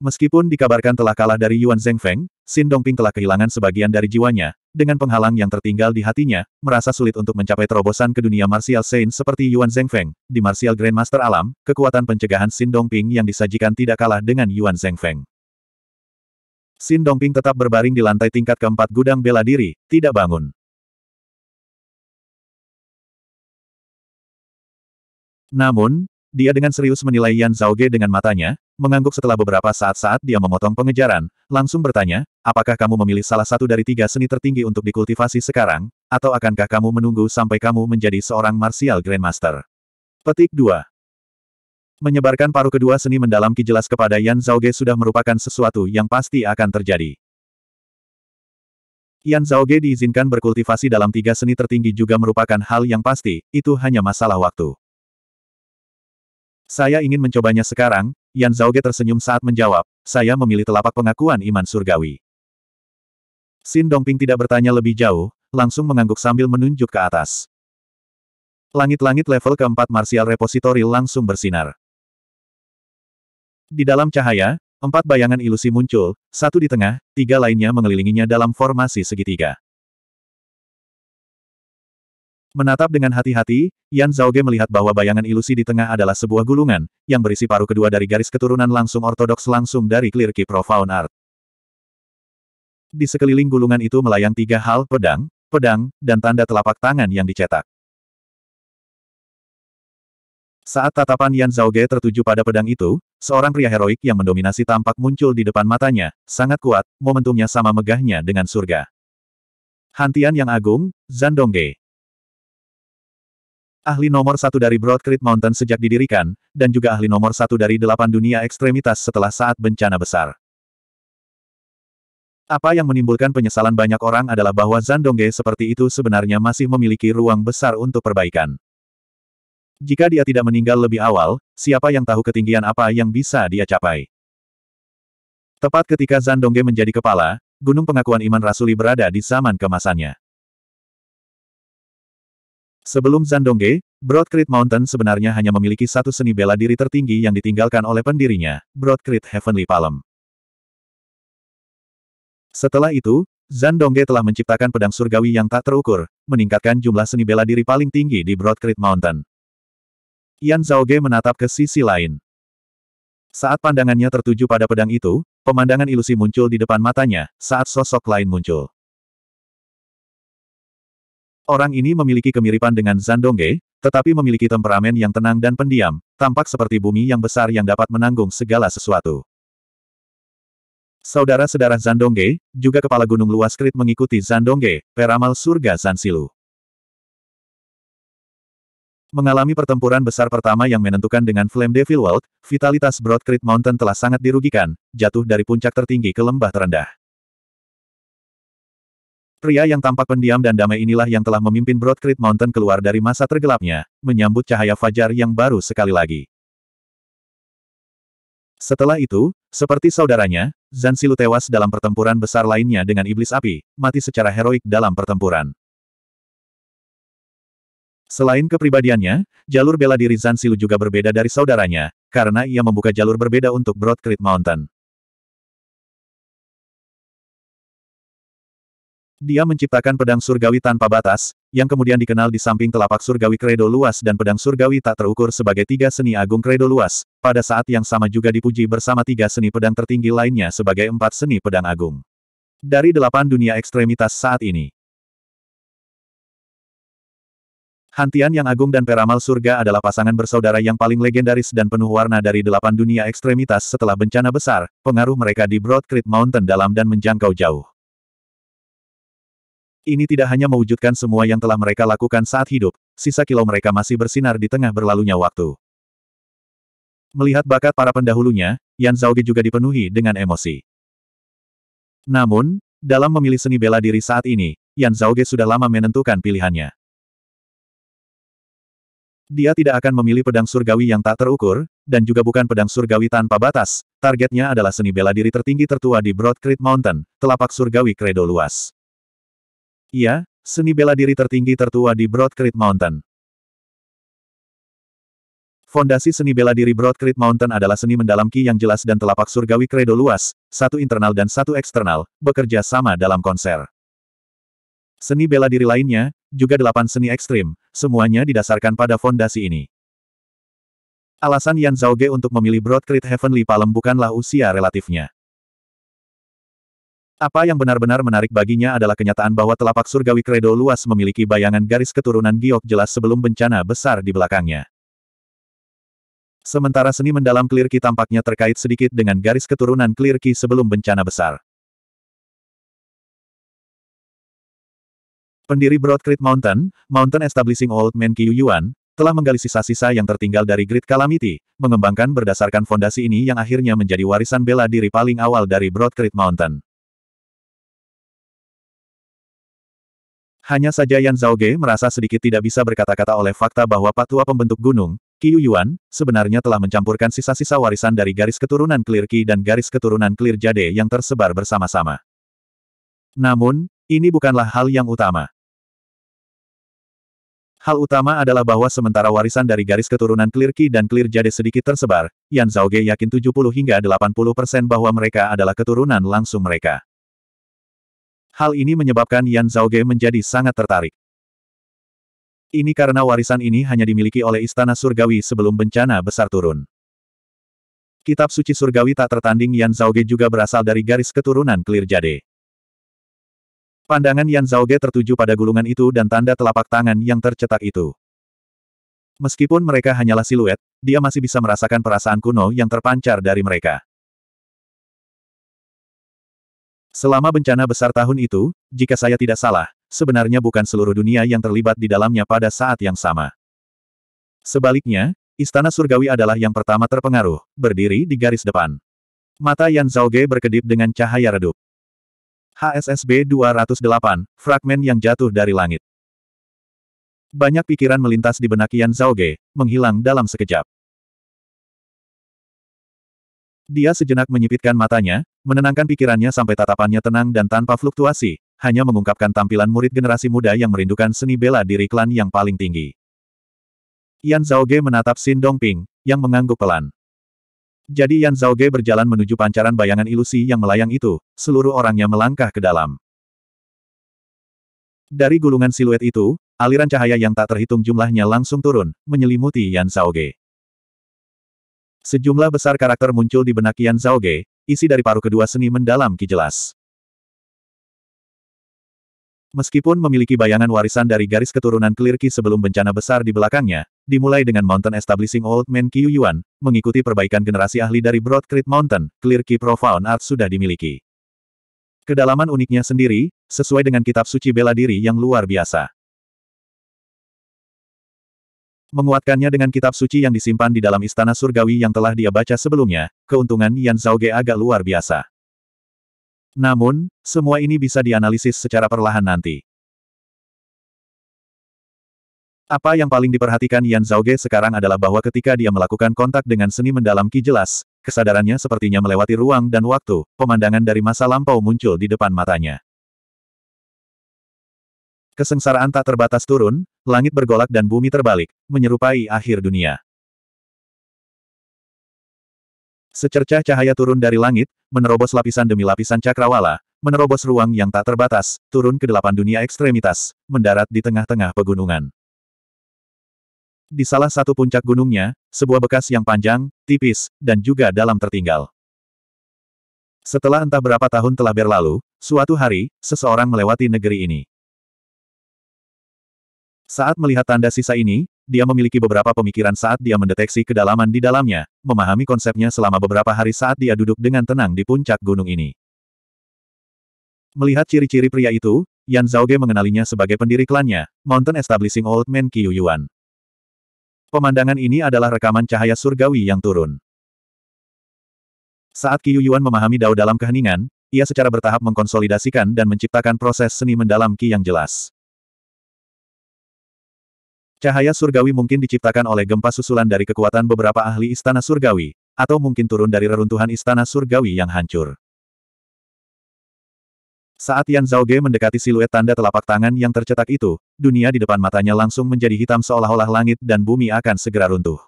Meskipun dikabarkan telah kalah dari Yuan Zhengfeng, Xin Dongping telah kehilangan sebagian dari jiwanya, dengan penghalang yang tertinggal di hatinya, merasa sulit untuk mencapai terobosan ke dunia martial saint seperti Yuan Zhengfeng. Di martial grandmaster alam, kekuatan pencegahan Xin Dongping yang disajikan tidak kalah dengan Yuan Zhengfeng. Xin Dongping tetap berbaring di lantai tingkat keempat gudang bela diri, tidak bangun. Namun, dia dengan serius menilai Yan Zhao Ge dengan matanya, mengangguk setelah beberapa saat-saat dia memotong pengejaran, langsung bertanya, apakah kamu memilih salah satu dari tiga seni tertinggi untuk dikultivasi sekarang, atau akankah kamu menunggu sampai kamu menjadi seorang martial grandmaster? Petik 2. Menyebarkan paruh kedua seni mendalam ki jelas kepada Yan Zhaoge sudah merupakan sesuatu yang pasti akan terjadi. Yan Zhaoge diizinkan berkultivasi dalam tiga seni tertinggi juga merupakan hal yang pasti, itu hanya masalah waktu. Saya ingin mencobanya sekarang, Yan Zhaoge tersenyum saat menjawab, saya memilih telapak pengakuan iman surgawi. Xin Dongping tidak bertanya lebih jauh, langsung mengangguk sambil menunjuk ke atas. Langit-langit level keempat Martial Repository langsung bersinar. Di dalam cahaya, empat bayangan ilusi muncul, satu di tengah, tiga lainnya mengelilinginya dalam formasi segitiga. Menatap dengan hati-hati, Yan Zhaoge melihat bahwa bayangan ilusi di tengah adalah sebuah gulungan, yang berisi paruh kedua dari garis keturunan langsung ortodoks langsung dari Clear Key Profound Art. Di sekeliling gulungan itu melayang tiga hal, pedang, pedang, dan tanda telapak tangan yang dicetak. Saat tatapan Yan Zhaoge tertuju pada pedang itu, seorang pria heroik yang mendominasi tampak muncul di depan matanya, sangat kuat, momentumnya sama megahnya dengan surga. Hantian yang agung, Zandongge ahli nomor satu dari Broad Creek Mountain sejak didirikan, dan juga ahli nomor satu dari delapan dunia ekstremitas setelah saat bencana besar. Apa yang menimbulkan penyesalan banyak orang adalah bahwa Zandongge seperti itu sebenarnya masih memiliki ruang besar untuk perbaikan. Jika dia tidak meninggal lebih awal, siapa yang tahu ketinggian apa yang bisa dia capai? Tepat ketika Zandongge menjadi kepala, Gunung Pengakuan Iman Rasuli berada di zaman kemasannya. Sebelum Zandongge, Broadcreek Mountain sebenarnya hanya memiliki satu seni bela diri tertinggi yang ditinggalkan oleh pendirinya, Broadcreek Heavenly Palm. Setelah itu, Zandongge telah menciptakan pedang surgawi yang tak terukur, meningkatkan jumlah seni bela diri paling tinggi di Broadcreek Mountain. Yan Zhaoge menatap ke sisi lain. Saat pandangannya tertuju pada pedang itu, pemandangan ilusi muncul di depan matanya, saat sosok lain muncul. Orang ini memiliki kemiripan dengan Zandongge, tetapi memiliki temperamen yang tenang dan pendiam, tampak seperti bumi yang besar yang dapat menanggung segala sesuatu. Saudara-saudara Zandongge, juga kepala gunung luas Krit mengikuti Zandongge, peramal surga Zansilu. Mengalami pertempuran besar pertama yang menentukan dengan Flame Devil World, vitalitas Broad Crit Mountain telah sangat dirugikan, jatuh dari puncak tertinggi ke lembah terendah. Pria yang tampak pendiam dan damai inilah yang telah memimpin Broad Mountain keluar dari masa tergelapnya, menyambut cahaya fajar yang baru sekali lagi. Setelah itu, seperti saudaranya, Zansilu tewas dalam pertempuran besar lainnya dengan iblis api, mati secara heroik dalam pertempuran. Selain kepribadiannya, jalur bela diri Zansilu juga berbeda dari saudaranya, karena ia membuka jalur berbeda untuk Broad Mountain. Dia menciptakan pedang surgawi tanpa batas, yang kemudian dikenal di samping telapak surgawi kredo luas dan pedang surgawi tak terukur sebagai tiga seni agung kredo luas, pada saat yang sama juga dipuji bersama tiga seni pedang tertinggi lainnya sebagai empat seni pedang agung. Dari delapan dunia ekstremitas saat ini, Hantian yang agung dan Peramal Surga adalah pasangan bersaudara yang paling legendaris dan penuh warna dari delapan dunia ekstremitas setelah bencana besar, pengaruh mereka di Broad Creek Mountain dalam dan menjangkau jauh. Ini tidak hanya mewujudkan semua yang telah mereka lakukan saat hidup, sisa kilau mereka masih bersinar di tengah berlalunya waktu. Melihat bakat para pendahulunya, Yan Zhaoge juga dipenuhi dengan emosi. Namun, dalam memilih seni bela diri saat ini, Yan Zhaoge sudah lama menentukan pilihannya. Dia tidak akan memilih pedang surgawi yang tak terukur, dan juga bukan pedang surgawi tanpa batas, targetnya adalah seni bela diri tertinggi tertua di Broad Creek Mountain, telapak surgawi kredo luas. Iya, seni bela diri tertinggi tertua di Broad Creek Mountain. Fondasi seni bela diri Broad Creek Mountain adalah seni mendalam Ki yang jelas dan telapak surgawi kredo luas, satu internal dan satu eksternal, bekerja sama dalam konser. Seni bela diri lainnya, juga delapan seni ekstrim, semuanya didasarkan pada fondasi ini. Alasan Yan Zhao Ge untuk memilih Broad Creek Heavenly Palm bukanlah usia relatifnya. Apa yang benar-benar menarik baginya adalah kenyataan bahwa telapak surgawi kredo luas memiliki bayangan garis keturunan giok jelas sebelum bencana besar di belakangnya. Sementara seni mendalam klirki tampaknya terkait sedikit dengan garis keturunan klirki sebelum bencana besar. Pendiri Broad Creek Mountain, Mountain Establishing Old Man Qiu Yuan, telah menggali sisa-sisa yang tertinggal dari Great Calamity, mengembangkan berdasarkan fondasi ini yang akhirnya menjadi warisan bela diri paling awal dari Broad Creek Mountain. Hanya saja Yan Zhao Ge merasa sedikit tidak bisa berkata-kata oleh fakta bahwa patua pembentuk gunung, Yu Yuan, sebenarnya telah mencampurkan sisa-sisa warisan dari garis keturunan Clear Qi dan garis keturunan Clear Jade yang tersebar bersama-sama. Namun, ini bukanlah hal yang utama. Hal utama adalah bahwa sementara warisan dari garis keturunan Clear Qi dan Clear Jade sedikit tersebar, Yan Zhao Ge yakin 70 hingga 80 persen bahwa mereka adalah keturunan langsung mereka. Hal ini menyebabkan Yan Ge menjadi sangat tertarik. Ini karena warisan ini hanya dimiliki oleh Istana Surgawi sebelum bencana besar turun. Kitab suci surgawi tak tertanding Yan Ge juga berasal dari garis keturunan Clear Jade. Pandangan Yan Ge tertuju pada gulungan itu dan tanda telapak tangan yang tercetak itu. Meskipun mereka hanyalah siluet, dia masih bisa merasakan perasaan kuno yang terpancar dari mereka. Selama bencana besar tahun itu, jika saya tidak salah, sebenarnya bukan seluruh dunia yang terlibat di dalamnya pada saat yang sama. Sebaliknya, Istana Surgawi adalah yang pertama terpengaruh, berdiri di garis depan. Mata Yan Ge berkedip dengan cahaya redup. HSSB 208, fragmen yang jatuh dari langit. Banyak pikiran melintas di benak Yan Ge, menghilang dalam sekejap. Dia sejenak menyipitkan matanya, Menenangkan pikirannya sampai tatapannya tenang dan tanpa fluktuasi, hanya mengungkapkan tampilan murid generasi muda yang merindukan seni bela diri klan yang paling tinggi. Yan Ge menatap Xin Dongping, yang mengangguk pelan. Jadi Yan Ge berjalan menuju pancaran bayangan ilusi yang melayang itu, seluruh orangnya melangkah ke dalam. Dari gulungan siluet itu, aliran cahaya yang tak terhitung jumlahnya langsung turun, menyelimuti Yan Ge. Sejumlah besar karakter muncul di benak Yan Ge isi dari paruh kedua seni mendalam ki jelas. Meskipun memiliki bayangan warisan dari garis keturunan Clear Ki sebelum bencana besar di belakangnya, dimulai dengan Mountain Establishing Old Man Qiu Yuan, mengikuti perbaikan generasi ahli dari Broad Creek Mountain, Clear Ki Profound Art sudah dimiliki. Kedalaman uniknya sendiri, sesuai dengan kitab suci bela diri yang luar biasa. Menguatkannya dengan kitab suci yang disimpan di dalam istana surgawi yang telah dia baca sebelumnya, keuntungan Yan Zhaoge agak luar biasa. Namun, semua ini bisa dianalisis secara perlahan nanti. Apa yang paling diperhatikan Yan Zhaoge sekarang adalah bahwa ketika dia melakukan kontak dengan seni mendalam Ki jelas, kesadarannya sepertinya melewati ruang dan waktu, pemandangan dari masa lampau muncul di depan matanya. Kesengsaraan tak terbatas turun, langit bergolak dan bumi terbalik, menyerupai akhir dunia. Secercah cahaya turun dari langit, menerobos lapisan demi lapisan cakrawala, menerobos ruang yang tak terbatas, turun ke delapan dunia ekstremitas, mendarat di tengah-tengah pegunungan. Di salah satu puncak gunungnya, sebuah bekas yang panjang, tipis, dan juga dalam tertinggal. Setelah entah berapa tahun telah berlalu, suatu hari, seseorang melewati negeri ini. Saat melihat tanda sisa ini, dia memiliki beberapa pemikiran saat dia mendeteksi kedalaman di dalamnya, memahami konsepnya selama beberapa hari saat dia duduk dengan tenang di puncak gunung ini. Melihat ciri-ciri pria itu, Yan Zhaoge mengenalinya sebagai pendiri klannya, Mountain Establishing Old Man Qiu Yuan. Pemandangan ini adalah rekaman cahaya surgawi yang turun. Saat Qiu Yuan memahami Dao dalam keheningan, ia secara bertahap mengkonsolidasikan dan menciptakan proses seni mendalam Qi yang jelas. Cahaya surgawi mungkin diciptakan oleh gempa susulan dari kekuatan beberapa ahli istana surgawi, atau mungkin turun dari reruntuhan istana surgawi yang hancur. Saat Yan Ge mendekati siluet tanda telapak tangan yang tercetak itu, dunia di depan matanya langsung menjadi hitam seolah-olah langit dan bumi akan segera runtuh.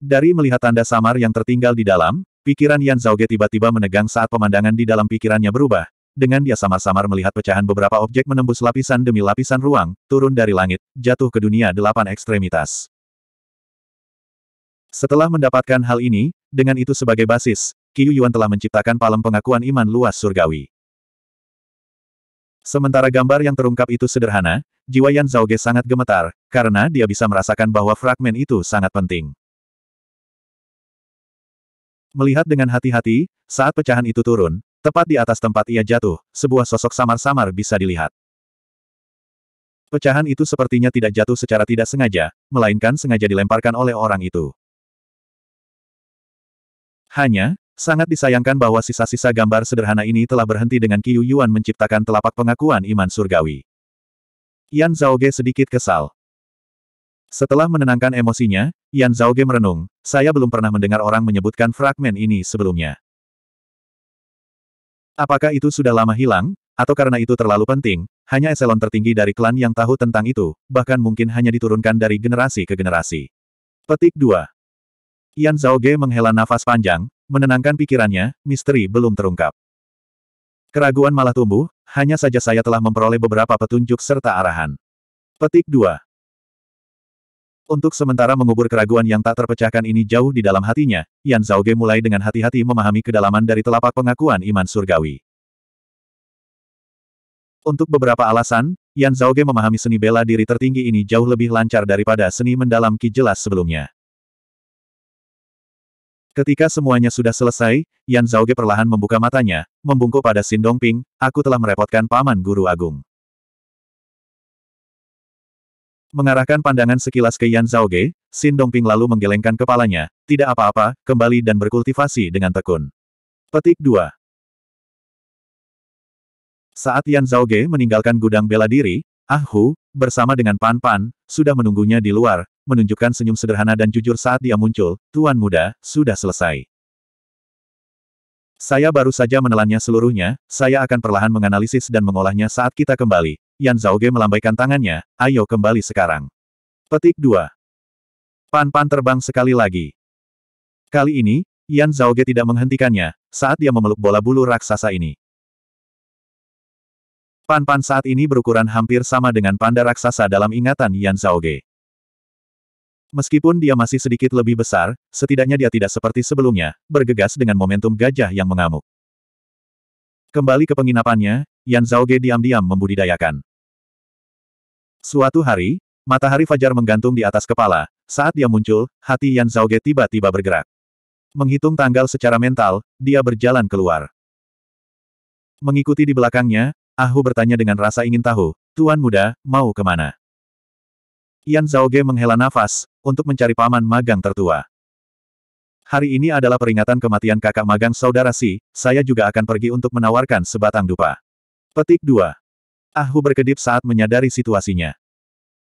Dari melihat tanda samar yang tertinggal di dalam, pikiran Yan Ge tiba-tiba menegang saat pemandangan di dalam pikirannya berubah, dengan dia samar-samar melihat pecahan beberapa objek menembus lapisan demi lapisan ruang, turun dari langit, jatuh ke dunia delapan ekstremitas. Setelah mendapatkan hal ini, dengan itu sebagai basis, Qiyu Yuan telah menciptakan palem pengakuan iman luas surgawi. Sementara gambar yang terungkap itu sederhana, jiwa Yan Zhaoge sangat gemetar, karena dia bisa merasakan bahwa fragmen itu sangat penting. Melihat dengan hati-hati, saat pecahan itu turun, Tepat di atas tempat ia jatuh, sebuah sosok samar-samar bisa dilihat. Pecahan itu sepertinya tidak jatuh secara tidak sengaja, melainkan sengaja dilemparkan oleh orang itu. Hanya, sangat disayangkan bahwa sisa-sisa gambar sederhana ini telah berhenti dengan Qiu Yuan menciptakan telapak pengakuan iman surgawi. Yan Zhaoge sedikit kesal. Setelah menenangkan emosinya, Yan Zhaoge merenung, saya belum pernah mendengar orang menyebutkan fragmen ini sebelumnya. Apakah itu sudah lama hilang, atau karena itu terlalu penting, hanya eselon tertinggi dari klan yang tahu tentang itu, bahkan mungkin hanya diturunkan dari generasi ke generasi. Petik 2. Yan Zhao Ge menghela nafas panjang, menenangkan pikirannya, misteri belum terungkap. Keraguan malah tumbuh, hanya saja saya telah memperoleh beberapa petunjuk serta arahan. Petik 2. Untuk sementara mengubur keraguan yang tak terpecahkan ini jauh di dalam hatinya, Yan Zhaoge mulai dengan hati-hati memahami kedalaman dari telapak pengakuan iman surgawi. Untuk beberapa alasan, Yan Zhaoge memahami seni bela diri tertinggi ini jauh lebih lancar daripada seni mendalam Ki jelas sebelumnya. Ketika semuanya sudah selesai, Yan Zhaoge perlahan membuka matanya, membungkuk pada Sin Dongping, aku telah merepotkan paman guru agung. Mengarahkan pandangan sekilas ke Yan Zhao Ge, Xin Dongping lalu menggelengkan kepalanya, tidak apa-apa, kembali dan berkultivasi dengan tekun. Petik 2 Saat Yan Zhao Ge meninggalkan gudang bela diri, Ah Hu, bersama dengan Pan Pan, sudah menunggunya di luar, menunjukkan senyum sederhana dan jujur saat dia muncul, Tuan Muda, sudah selesai. Saya baru saja menelannya seluruhnya, saya akan perlahan menganalisis dan mengolahnya saat kita kembali. Yan Zhaoge melambaikan tangannya, ayo kembali sekarang. Petik 2. Pan-pan terbang sekali lagi. Kali ini, Yan Zhaoge tidak menghentikannya, saat dia memeluk bola bulu raksasa ini. Pan-pan saat ini berukuran hampir sama dengan panda raksasa dalam ingatan Yan Zhaoge. Meskipun dia masih sedikit lebih besar, setidaknya dia tidak seperti sebelumnya, bergegas dengan momentum gajah yang mengamuk. Kembali ke penginapannya, Yan Zhao Ge diam-diam membudidayakan. Suatu hari, matahari fajar menggantung di atas kepala, saat dia muncul, hati Yan Zhao Ge tiba-tiba bergerak. Menghitung tanggal secara mental, dia berjalan keluar. Mengikuti di belakangnya, Ahu bertanya dengan rasa ingin tahu, Tuan Muda, mau kemana? Yan Zhao Ge menghela nafas, untuk mencari paman magang tertua. Hari ini adalah peringatan kematian kakak magang saudara Si, saya juga akan pergi untuk menawarkan sebatang dupa. Petik 2. Ahu berkedip saat menyadari situasinya.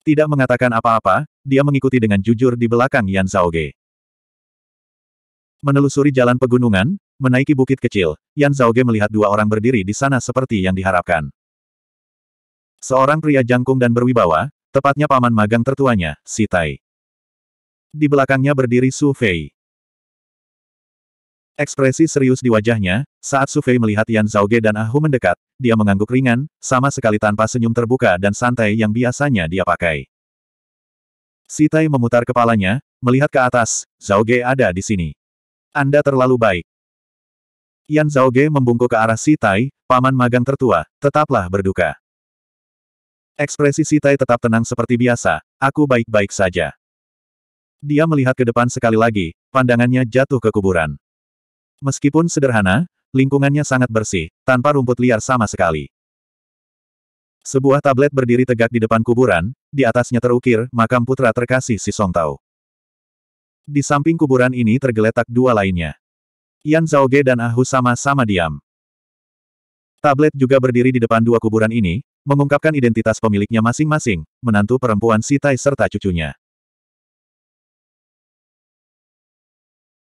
Tidak mengatakan apa-apa, dia mengikuti dengan jujur di belakang Yan Ge. Menelusuri jalan pegunungan, menaiki bukit kecil, Yan Ge melihat dua orang berdiri di sana seperti yang diharapkan. Seorang pria jangkung dan berwibawa, tepatnya paman magang tertuanya, Sitai. Tai. Di belakangnya berdiri Su Fei. Ekspresi serius di wajahnya, saat Su Fei melihat Yan Zhao Ge dan Ah Hu mendekat, dia mengangguk ringan, sama sekali tanpa senyum terbuka dan santai yang biasanya dia pakai. Sitai memutar kepalanya, melihat ke atas, Zhao Ge ada di sini. Anda terlalu baik. Yan Zhao Ge membungkuk ke arah Sitai, paman magang tertua, tetaplah berduka. Ekspresi Sitai tetap tenang seperti biasa, aku baik-baik saja. Dia melihat ke depan sekali lagi, pandangannya jatuh ke kuburan. Meskipun sederhana, lingkungannya sangat bersih, tanpa rumput liar sama sekali. Sebuah tablet berdiri tegak di depan kuburan, di atasnya terukir makam putra terkasih si Songtao. Di samping kuburan ini tergeletak dua lainnya. Yan Zhao Ge dan Ahu sama-sama diam. Tablet juga berdiri di depan dua kuburan ini, mengungkapkan identitas pemiliknya masing-masing, menantu perempuan Sitai serta cucunya.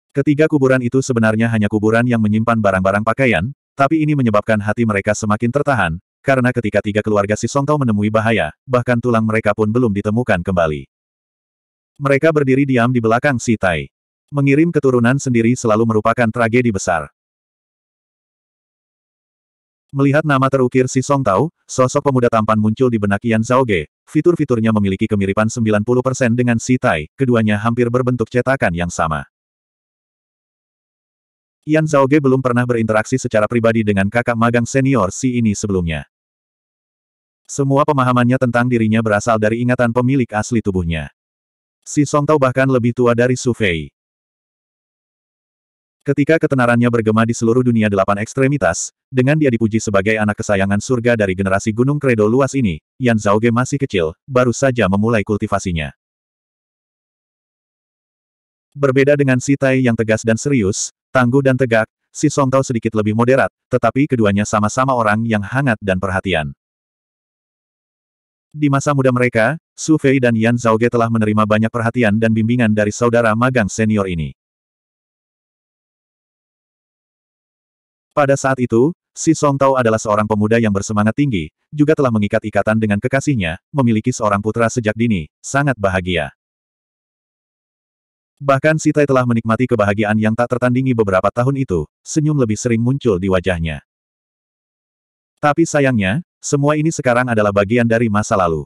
Ketiga kuburan itu sebenarnya hanya kuburan yang menyimpan barang-barang pakaian, tapi ini menyebabkan hati mereka semakin tertahan, karena ketika tiga keluarga si Songtao menemui bahaya, bahkan tulang mereka pun belum ditemukan kembali. Mereka berdiri diam di belakang si Tai. Mengirim keturunan sendiri selalu merupakan tragedi besar. Melihat nama terukir si Songtao, sosok pemuda tampan muncul di benak Yan Ge. fitur-fiturnya memiliki kemiripan 90% dengan si Tai, keduanya hampir berbentuk cetakan yang sama. Yan Zhaoge belum pernah berinteraksi secara pribadi dengan kakak magang senior si ini sebelumnya. Semua pemahamannya tentang dirinya berasal dari ingatan pemilik asli tubuhnya. Si Song Tao bahkan lebih tua dari Su Fei. Ketika ketenarannya bergema di seluruh dunia delapan ekstremitas, dengan dia dipuji sebagai anak kesayangan surga dari generasi gunung kredo luas ini, Yan Zhaoge masih kecil, baru saja memulai kultivasinya. Berbeda dengan Si Tai yang tegas dan serius, Tangguh dan tegak, si Song sedikit lebih moderat, tetapi keduanya sama-sama orang yang hangat dan perhatian. Di masa muda mereka, Su Fei dan Yan Zhaoge telah menerima banyak perhatian dan bimbingan dari saudara magang senior ini. Pada saat itu, si Song Tao adalah seorang pemuda yang bersemangat tinggi, juga telah mengikat ikatan dengan kekasihnya, memiliki seorang putra sejak dini, sangat bahagia. Bahkan Sitai telah menikmati kebahagiaan yang tak tertandingi beberapa tahun itu, senyum lebih sering muncul di wajahnya. Tapi sayangnya, semua ini sekarang adalah bagian dari masa lalu.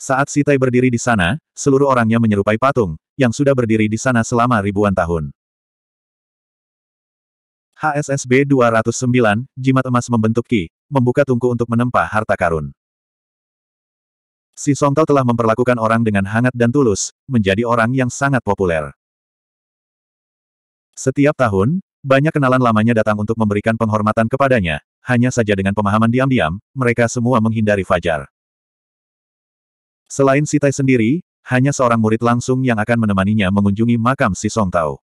Saat Sitai berdiri di sana, seluruh orangnya menyerupai patung, yang sudah berdiri di sana selama ribuan tahun. HSSB 209, Jimat Emas membentuk Ki, membuka tungku untuk menempa harta karun. Si Songtao telah memperlakukan orang dengan hangat dan tulus, menjadi orang yang sangat populer. Setiap tahun, banyak kenalan lamanya datang untuk memberikan penghormatan kepadanya, hanya saja dengan pemahaman diam-diam, mereka semua menghindari Fajar. Selain Sitai sendiri, hanya seorang murid langsung yang akan menemaninya mengunjungi makam si Songtao.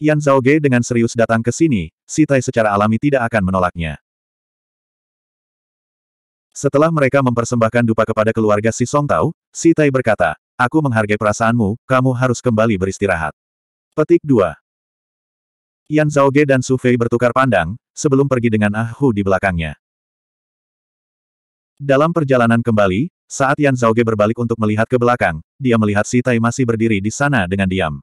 Yan Ge dengan serius datang ke sini, Sitai secara alami tidak akan menolaknya. Setelah mereka mempersembahkan dupa kepada keluarga Si Song Tao, Si Tai berkata, Aku menghargai perasaanmu, kamu harus kembali beristirahat. Petik 2. Yan Zhaoge dan Su Fei bertukar pandang, sebelum pergi dengan Ah Hu di belakangnya. Dalam perjalanan kembali, saat Yan Ge berbalik untuk melihat ke belakang, dia melihat Si Tai masih berdiri di sana dengan diam.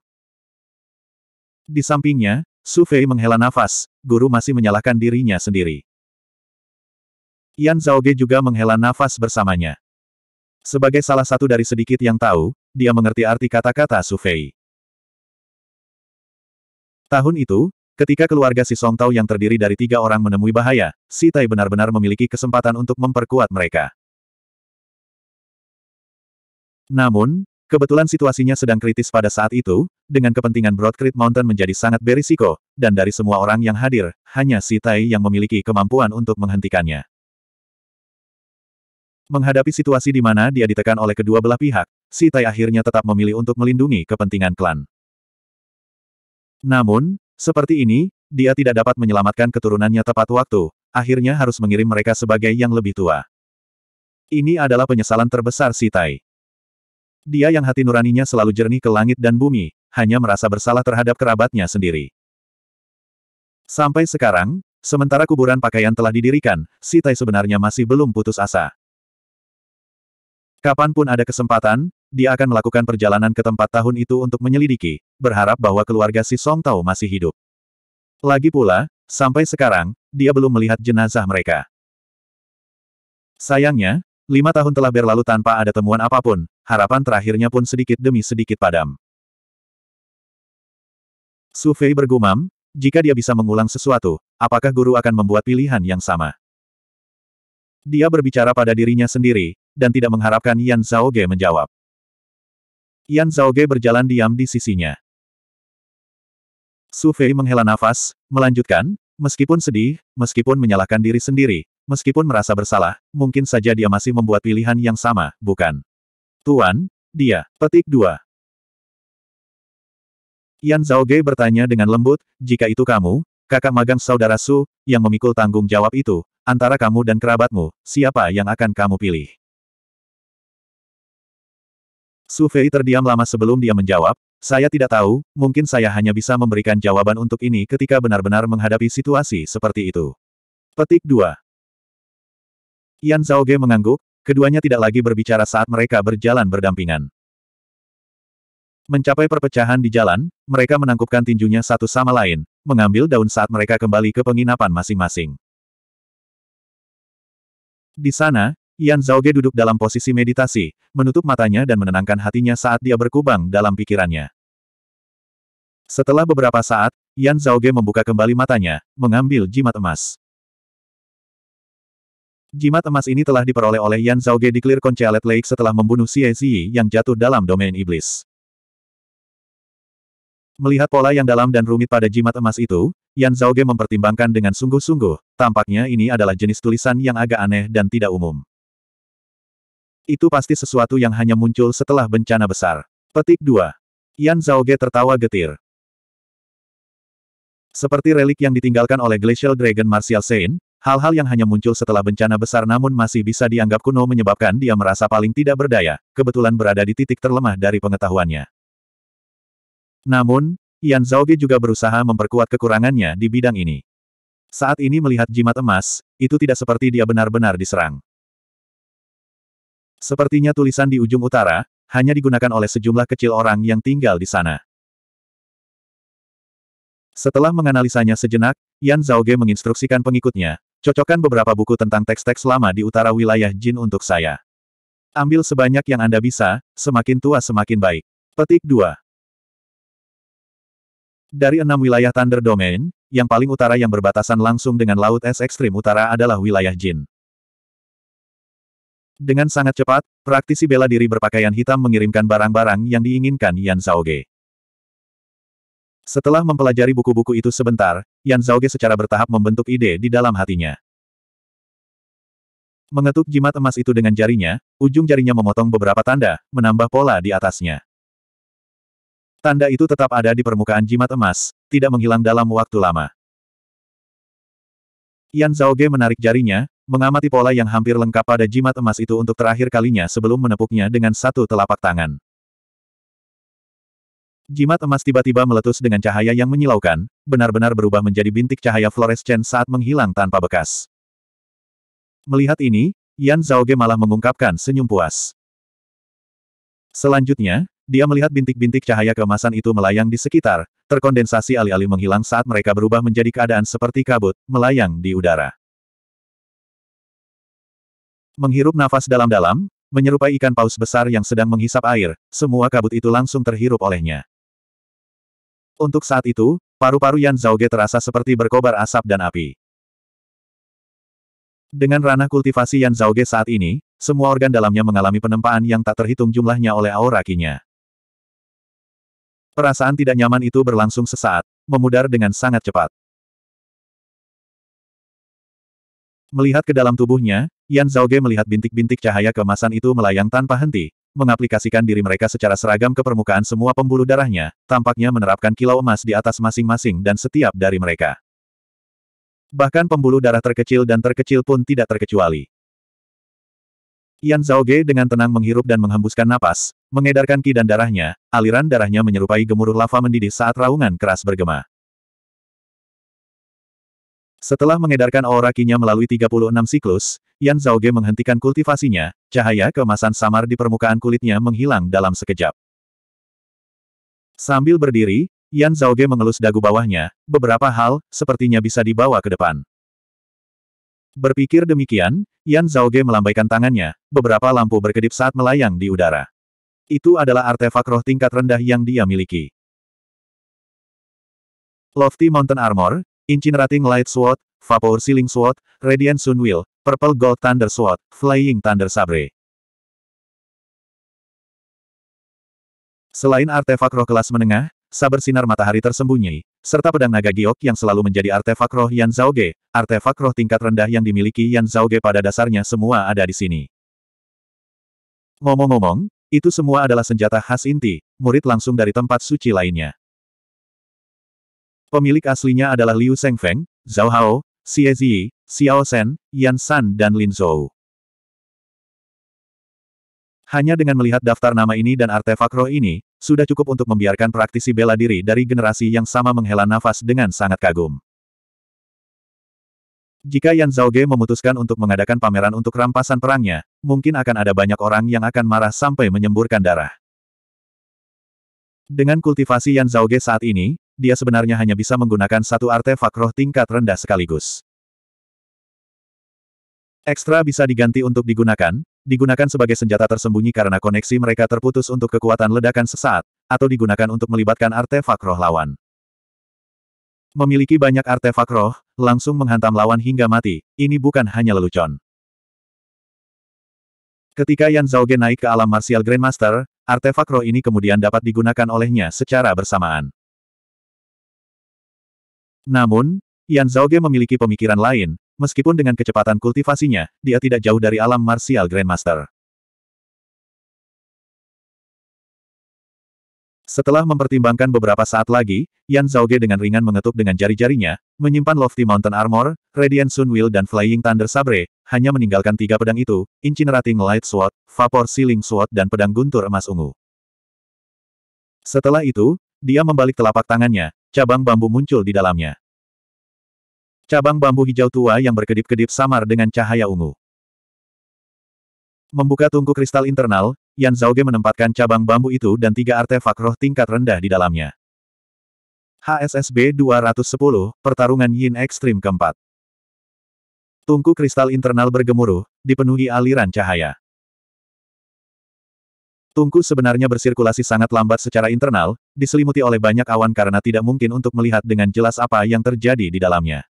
Di sampingnya, Su Fei menghela nafas, guru masih menyalahkan dirinya sendiri. Yan Zhaoge juga menghela nafas bersamanya. Sebagai salah satu dari sedikit yang tahu, dia mengerti arti kata-kata Su Fei. Tahun itu, ketika keluarga si Song Tao yang terdiri dari tiga orang menemui bahaya, si Tai benar-benar memiliki kesempatan untuk memperkuat mereka. Namun, Kebetulan situasinya sedang kritis pada saat itu, dengan kepentingan Broadcreek Mountain menjadi sangat berisiko, dan dari semua orang yang hadir, hanya si Tai yang memiliki kemampuan untuk menghentikannya. Menghadapi situasi di mana dia ditekan oleh kedua belah pihak, Si Tai akhirnya tetap memilih untuk melindungi kepentingan klan. Namun, seperti ini, dia tidak dapat menyelamatkan keturunannya tepat waktu, akhirnya harus mengirim mereka sebagai yang lebih tua. Ini adalah penyesalan terbesar Si Tai. Dia yang hati nuraninya selalu jernih ke langit dan bumi, hanya merasa bersalah terhadap kerabatnya sendiri. Sampai sekarang, sementara kuburan pakaian telah didirikan, Si Tai sebenarnya masih belum putus asa. Kapanpun ada kesempatan, dia akan melakukan perjalanan ke tempat tahun itu untuk menyelidiki, berharap bahwa keluarga si Song Tao masih hidup. Lagi pula, sampai sekarang, dia belum melihat jenazah mereka. Sayangnya, lima tahun telah berlalu tanpa ada temuan apapun, harapan terakhirnya pun sedikit demi sedikit padam. Su Fei bergumam, jika dia bisa mengulang sesuatu, apakah guru akan membuat pilihan yang sama? Dia berbicara pada dirinya sendiri, dan tidak mengharapkan Yan Ge menjawab. Yan Ge berjalan diam di sisinya. Su Fei menghela nafas, melanjutkan, meskipun sedih, meskipun menyalahkan diri sendiri, meskipun merasa bersalah, mungkin saja dia masih membuat pilihan yang sama, bukan? Tuan, dia, petik dua. Yan Ge bertanya dengan lembut, jika itu kamu, kakak magang saudara Su, yang memikul tanggung jawab itu, antara kamu dan kerabatmu, siapa yang akan kamu pilih? Su Fei terdiam lama sebelum dia menjawab, saya tidak tahu, mungkin saya hanya bisa memberikan jawaban untuk ini ketika benar-benar menghadapi situasi seperti itu. Petik 2 Yan Ge mengangguk, keduanya tidak lagi berbicara saat mereka berjalan berdampingan. Mencapai perpecahan di jalan, mereka menangkupkan tinjunya satu sama lain, mengambil daun saat mereka kembali ke penginapan masing-masing. Di sana, Yan Zhaoge duduk dalam posisi meditasi, menutup matanya dan menenangkan hatinya saat dia berkubang dalam pikirannya. Setelah beberapa saat, Yan Zhaoge membuka kembali matanya, mengambil jimat emas. Jimat emas ini telah diperoleh oleh Yan Zhaoge di Clear Conchalet Lake setelah membunuh Xie Ziyi yang jatuh dalam domain iblis. Melihat pola yang dalam dan rumit pada jimat emas itu, Yan Zhaoge mempertimbangkan dengan sungguh-sungguh, tampaknya ini adalah jenis tulisan yang agak aneh dan tidak umum. Itu pasti sesuatu yang hanya muncul setelah bencana besar. Petik 2. Yan Zhaoge tertawa getir. Seperti relik yang ditinggalkan oleh Glacial Dragon Martial Saint, hal-hal yang hanya muncul setelah bencana besar namun masih bisa dianggap kuno menyebabkan dia merasa paling tidak berdaya, kebetulan berada di titik terlemah dari pengetahuannya. Namun, Yan Zhaoge juga berusaha memperkuat kekurangannya di bidang ini. Saat ini melihat jimat emas, itu tidak seperti dia benar-benar diserang. Sepertinya tulisan di ujung utara, hanya digunakan oleh sejumlah kecil orang yang tinggal di sana. Setelah menganalisanya sejenak, Yan Zhaoge menginstruksikan pengikutnya, cocokkan beberapa buku tentang teks-teks lama di utara wilayah Jin untuk saya. Ambil sebanyak yang Anda bisa, semakin tua semakin baik. Petik 2. Dari enam wilayah Thunder Domain, yang paling utara yang berbatasan langsung dengan Laut Es Ekstrim Utara adalah wilayah Jin. Dengan sangat cepat, praktisi bela diri berpakaian hitam mengirimkan barang-barang yang diinginkan Yan Zaoge. Setelah mempelajari buku-buku itu sebentar, Yan Zaoge secara bertahap membentuk ide di dalam hatinya. Mengetuk jimat emas itu dengan jarinya, ujung jarinya memotong beberapa tanda, menambah pola di atasnya. Tanda itu tetap ada di permukaan jimat emas, tidak menghilang dalam waktu lama. Yan Zaoge menarik jarinya, mengamati pola yang hampir lengkap pada jimat emas itu untuk terakhir kalinya sebelum menepuknya dengan satu telapak tangan. Jimat emas tiba-tiba meletus dengan cahaya yang menyilaukan, benar-benar berubah menjadi bintik cahaya fluorescen saat menghilang tanpa bekas. Melihat ini, Yan Zhaoge malah mengungkapkan senyum puas. Selanjutnya, dia melihat bintik-bintik cahaya kemasan itu melayang di sekitar, terkondensasi alih-alih menghilang saat mereka berubah menjadi keadaan seperti kabut, melayang di udara. Menghirup nafas dalam-dalam, menyerupai ikan paus besar yang sedang menghisap air, semua kabut itu langsung terhirup olehnya. Untuk saat itu, paru-paru Yan Zhaoge terasa seperti berkobar asap dan api. Dengan ranah kultivasi Yan Zhaoge saat ini, semua organ dalamnya mengalami penempaan yang tak terhitung jumlahnya oleh aura kinya. Perasaan tidak nyaman itu berlangsung sesaat, memudar dengan sangat cepat. Melihat ke dalam tubuhnya, Yan Zhaoge melihat bintik-bintik cahaya kemasan itu melayang tanpa henti, mengaplikasikan diri mereka secara seragam ke permukaan semua pembuluh darahnya, tampaknya menerapkan kilau emas di atas masing-masing dan setiap dari mereka. Bahkan pembuluh darah terkecil dan terkecil pun tidak terkecuali. Yan Zhaoge dengan tenang menghirup dan menghembuskan napas, mengedarkan ki dan darahnya, aliran darahnya menyerupai gemuruh lava mendidih saat raungan keras bergema. Setelah mengedarkan aura kinya melalui 36 siklus, Yan Zhaoge menghentikan kultivasinya, cahaya kemasan samar di permukaan kulitnya menghilang dalam sekejap. Sambil berdiri, Yan Zhaoge mengelus dagu bawahnya, beberapa hal, sepertinya bisa dibawa ke depan. Berpikir demikian, Yan Zhaoge melambaikan tangannya, beberapa lampu berkedip saat melayang di udara. Itu adalah artefak roh tingkat rendah yang dia miliki. Lofty Mountain Armor, Incinerating Light Sword, Vapor Sealing Sword, Radiant Sun Wheel, Purple Gold Thunder Sword, Flying Thunder Sabre. Selain artefak roh kelas menengah, saber sinar matahari tersembunyi, serta pedang naga giok yang selalu menjadi artefak roh Yan Zhaoge, artefak roh tingkat rendah yang dimiliki Yan Zhaoge pada dasarnya semua ada di sini. Ngomong-ngomong, itu semua adalah senjata khas inti, murid langsung dari tempat suci lainnya. Pemilik aslinya adalah Liu Shengfeng, Zhao Hao, Xie Ziyi, Xiao Shen, Yan San dan Lin Zhou. Hanya dengan melihat daftar nama ini dan artefak roh ini, sudah cukup untuk membiarkan praktisi bela diri dari generasi yang sama menghela nafas dengan sangat kagum. Jika Yan Zhao Zhaoge memutuskan untuk mengadakan pameran untuk rampasan perangnya, mungkin akan ada banyak orang yang akan marah sampai menyemburkan darah. Dengan kultivasi Yan Zhaoge saat ini, dia sebenarnya hanya bisa menggunakan satu artefak roh tingkat rendah sekaligus. Ekstra bisa diganti untuk digunakan, digunakan sebagai senjata tersembunyi karena koneksi mereka terputus untuk kekuatan ledakan sesaat, atau digunakan untuk melibatkan artefak roh lawan. Memiliki banyak artefak roh, langsung menghantam lawan hingga mati, ini bukan hanya lelucon. Ketika Yan Zhaoge naik ke alam martial Grandmaster, artefak roh ini kemudian dapat digunakan olehnya secara bersamaan. Namun, Yan Zhao Ge memiliki pemikiran lain, meskipun dengan kecepatan kultivasinya, dia tidak jauh dari alam Martial Grandmaster. Setelah mempertimbangkan beberapa saat lagi, Yan Zhao Ge dengan ringan mengetuk dengan jari-jarinya, menyimpan Lofty Mountain Armor, Radiant sun wheel, dan Flying Thunder Sabre, hanya meninggalkan tiga pedang itu, Incinerating Light Sword, Vapor Sealing Sword dan pedang guntur emas ungu. Setelah itu, dia membalik telapak tangannya, cabang bambu muncul di dalamnya. Cabang bambu hijau tua yang berkedip-kedip samar dengan cahaya ungu. Membuka tungku kristal internal, Yan Zauge menempatkan cabang bambu itu dan tiga artefak roh tingkat rendah di dalamnya. HSSB 210, Pertarungan Yin Ekstrim keempat. Tungku kristal internal bergemuruh, dipenuhi aliran cahaya. Tungku sebenarnya bersirkulasi sangat lambat secara internal, diselimuti oleh banyak awan karena tidak mungkin untuk melihat dengan jelas apa yang terjadi di dalamnya.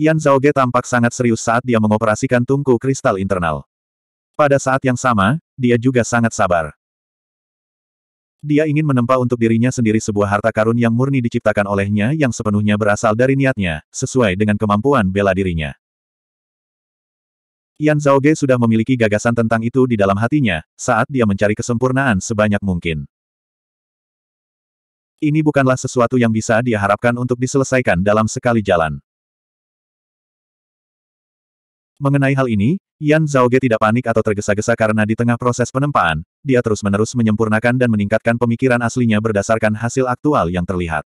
Yan Zhaoge tampak sangat serius saat dia mengoperasikan tungku kristal internal. Pada saat yang sama, dia juga sangat sabar. Dia ingin menempa untuk dirinya sendiri sebuah harta karun yang murni diciptakan olehnya yang sepenuhnya berasal dari niatnya, sesuai dengan kemampuan bela dirinya. Yan Zhaoge sudah memiliki gagasan tentang itu di dalam hatinya, saat dia mencari kesempurnaan sebanyak mungkin. Ini bukanlah sesuatu yang bisa dia harapkan untuk diselesaikan dalam sekali jalan. Mengenai hal ini, Yan Zhaoge tidak panik atau tergesa-gesa karena di tengah proses penempaan, dia terus-menerus menyempurnakan dan meningkatkan pemikiran aslinya berdasarkan hasil aktual yang terlihat.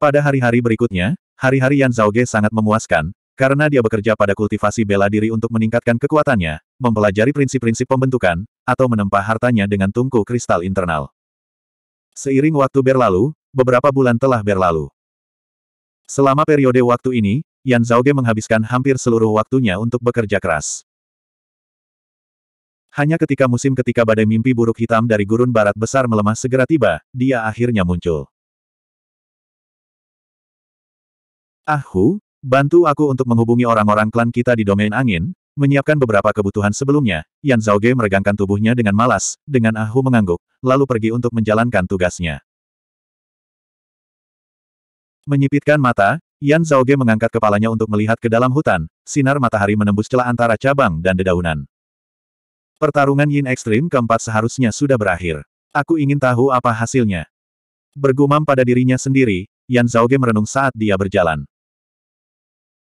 Pada hari-hari berikutnya, hari-hari Yan Zhaoge sangat memuaskan, karena dia bekerja pada kultivasi bela diri untuk meningkatkan kekuatannya, mempelajari prinsip-prinsip pembentukan, atau menempa hartanya dengan tungku kristal internal. Seiring waktu berlalu, beberapa bulan telah berlalu. Selama periode waktu ini, Yan Zhaoge menghabiskan hampir seluruh waktunya untuk bekerja keras. Hanya ketika musim ketika badai mimpi buruk hitam dari gurun barat besar melemah segera tiba, dia akhirnya muncul. Aku, bantu aku untuk menghubungi orang-orang klan kita di domain angin, menyiapkan beberapa kebutuhan sebelumnya, Yan Zhao Ge meregangkan tubuhnya dengan malas, dengan Ahu mengangguk, lalu pergi untuk menjalankan tugasnya. Menyipitkan mata, Yan Zhao Ge mengangkat kepalanya untuk melihat ke dalam hutan, sinar matahari menembus celah antara cabang dan dedaunan. Pertarungan Yin Ekstrim keempat seharusnya sudah berakhir. Aku ingin tahu apa hasilnya. Bergumam pada dirinya sendiri, Yan Zhaoge merenung saat dia berjalan.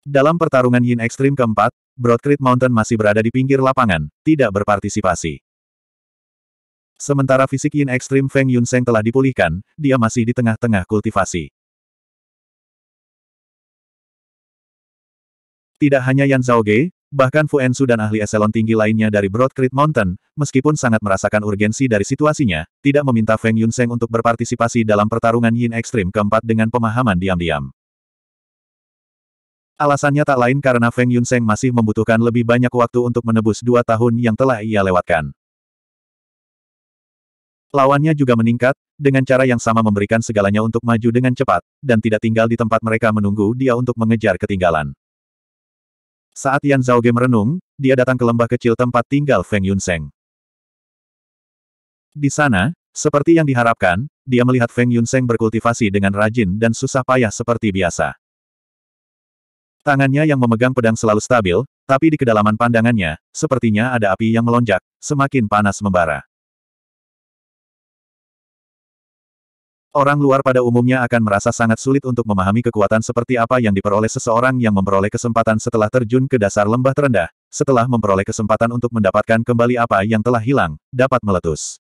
Dalam pertarungan Yin Ekstrim keempat, Broadcrete Mountain masih berada di pinggir lapangan, tidak berpartisipasi. Sementara fisik Yin Ekstrim Feng Yunseng telah dipulihkan, dia masih di tengah-tengah kultivasi. Tidak hanya Yan Zhaoge, bahkan Fu Ensu dan ahli eselon tinggi lainnya dari Broad Creek Mountain, meskipun sangat merasakan urgensi dari situasinya, tidak meminta Feng Yunseng untuk berpartisipasi dalam pertarungan Yin Ekstrim keempat dengan pemahaman diam-diam. Alasannya tak lain karena Feng Yunseng masih membutuhkan lebih banyak waktu untuk menebus dua tahun yang telah ia lewatkan. Lawannya juga meningkat, dengan cara yang sama memberikan segalanya untuk maju dengan cepat, dan tidak tinggal di tempat mereka menunggu dia untuk mengejar ketinggalan. Saat Yan Zhaoge merenung, dia datang ke lembah kecil tempat tinggal Feng Yun Yunseng. Di sana, seperti yang diharapkan, dia melihat Feng Yun Yunseng berkultivasi dengan rajin dan susah payah seperti biasa. Tangannya yang memegang pedang selalu stabil, tapi di kedalaman pandangannya, sepertinya ada api yang melonjak, semakin panas membara. Orang luar pada umumnya akan merasa sangat sulit untuk memahami kekuatan seperti apa yang diperoleh seseorang yang memperoleh kesempatan setelah terjun ke dasar lembah terendah, setelah memperoleh kesempatan untuk mendapatkan kembali apa yang telah hilang, dapat meletus.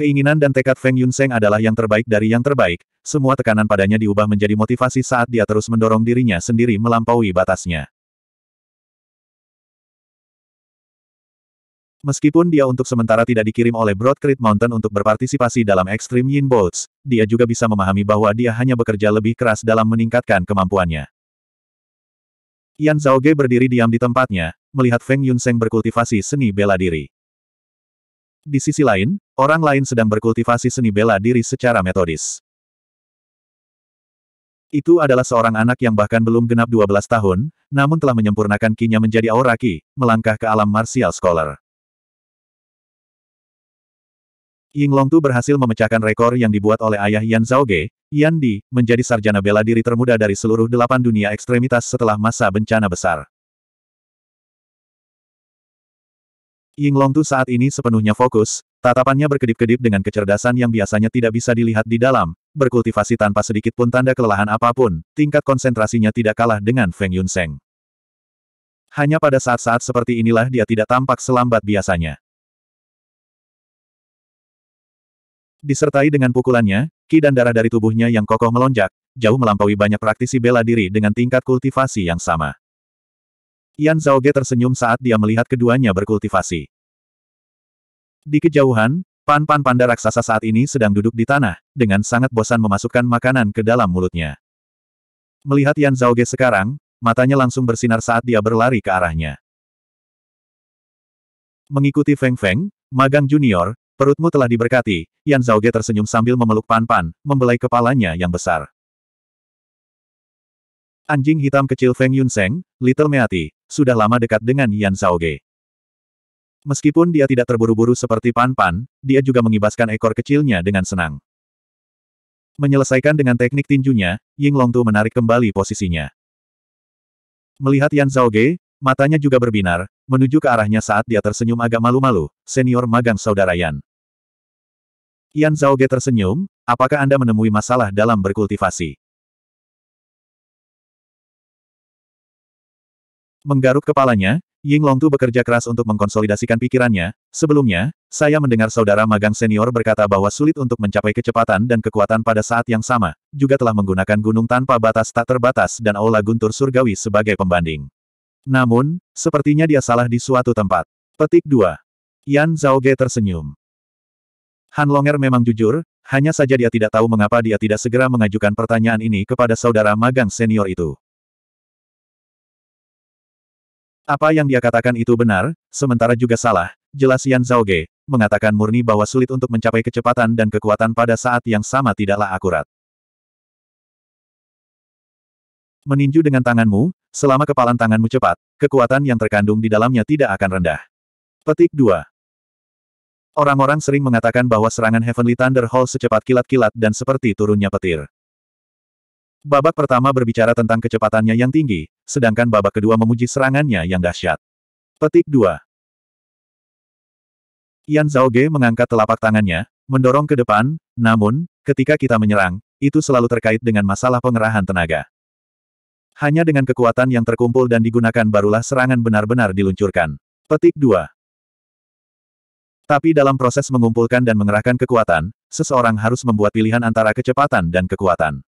Keinginan dan tekad Feng Yunseng adalah yang terbaik dari yang terbaik, semua tekanan padanya diubah menjadi motivasi saat dia terus mendorong dirinya sendiri melampaui batasnya. Meskipun dia untuk sementara tidak dikirim oleh Broad Mountain untuk berpartisipasi dalam Extreme Yin Boats, dia juga bisa memahami bahwa dia hanya bekerja lebih keras dalam meningkatkan kemampuannya. Yan Zhao Ge berdiri diam di tempatnya, melihat Feng Yun Yunseng berkultivasi seni bela diri. Di sisi lain, orang lain sedang berkultivasi seni bela diri secara metodis. Itu adalah seorang anak yang bahkan belum genap 12 tahun, namun telah menyempurnakan kinya menjadi aura ki, melangkah ke alam martial scholar. Ying Longtu berhasil memecahkan rekor yang dibuat oleh ayah Yan Zhao Ge. Yan Di, menjadi sarjana bela diri termuda dari seluruh delapan dunia ekstremitas setelah masa bencana besar. Ying Longtu saat ini sepenuhnya fokus, tatapannya berkedip-kedip dengan kecerdasan yang biasanya tidak bisa dilihat di dalam, berkultivasi tanpa sedikit pun tanda kelelahan apapun, tingkat konsentrasinya tidak kalah dengan Feng Yunseng. Hanya pada saat-saat seperti inilah dia tidak tampak selambat biasanya. Disertai dengan pukulannya, ki dan darah dari tubuhnya yang kokoh melonjak, jauh melampaui banyak praktisi bela diri dengan tingkat kultivasi yang sama. Yan Ge tersenyum saat dia melihat keduanya berkultivasi. Di kejauhan, Pan-pan panda raksasa saat ini sedang duduk di tanah, dengan sangat bosan memasukkan makanan ke dalam mulutnya. Melihat Yan Ge sekarang, matanya langsung bersinar saat dia berlari ke arahnya. Mengikuti Feng Feng, Magang Junior, Perutmu telah diberkati, Yan Zhaoge tersenyum sambil memeluk Pan-Pan, membelai kepalanya yang besar. Anjing hitam kecil Feng Yun Yunseng, Little Meati, sudah lama dekat dengan Yan Zhaoge. Meskipun dia tidak terburu-buru seperti Pan-Pan, dia juga mengibaskan ekor kecilnya dengan senang. Menyelesaikan dengan teknik tinjunya, Ying Longtu menarik kembali posisinya. Melihat Yan Zhaoge, matanya juga berbinar, menuju ke arahnya saat dia tersenyum agak malu-malu, senior magang saudara Yan. Yan Zhao Zhaoge tersenyum, apakah Anda menemui masalah dalam berkultivasi? Menggaruk kepalanya, Ying Longtu bekerja keras untuk mengkonsolidasikan pikirannya. Sebelumnya, saya mendengar saudara magang senior berkata bahwa sulit untuk mencapai kecepatan dan kekuatan pada saat yang sama, juga telah menggunakan gunung tanpa batas tak terbatas dan aula guntur surgawi sebagai pembanding. Namun, sepertinya dia salah di suatu tempat. Petik 2. Yan Zhaoge tersenyum. Han Longer memang jujur, hanya saja dia tidak tahu mengapa dia tidak segera mengajukan pertanyaan ini kepada saudara magang senior itu. Apa yang dia katakan itu benar, sementara juga salah, jelas Yan Ge mengatakan murni bahwa sulit untuk mencapai kecepatan dan kekuatan pada saat yang sama tidaklah akurat. Meninju dengan tanganmu, selama kepalan tanganmu cepat, kekuatan yang terkandung di dalamnya tidak akan rendah. Petik 2. Orang-orang sering mengatakan bahwa serangan Heavenly Thunder Hall secepat kilat-kilat dan seperti turunnya petir. Babak pertama berbicara tentang kecepatannya yang tinggi, sedangkan babak kedua memuji serangannya yang dahsyat. Petik 2. Yan Ge mengangkat telapak tangannya, mendorong ke depan, namun, ketika kita menyerang, itu selalu terkait dengan masalah pengerahan tenaga. Hanya dengan kekuatan yang terkumpul dan digunakan barulah serangan benar-benar diluncurkan. Petik 2. Tapi dalam proses mengumpulkan dan mengerahkan kekuatan, seseorang harus membuat pilihan antara kecepatan dan kekuatan.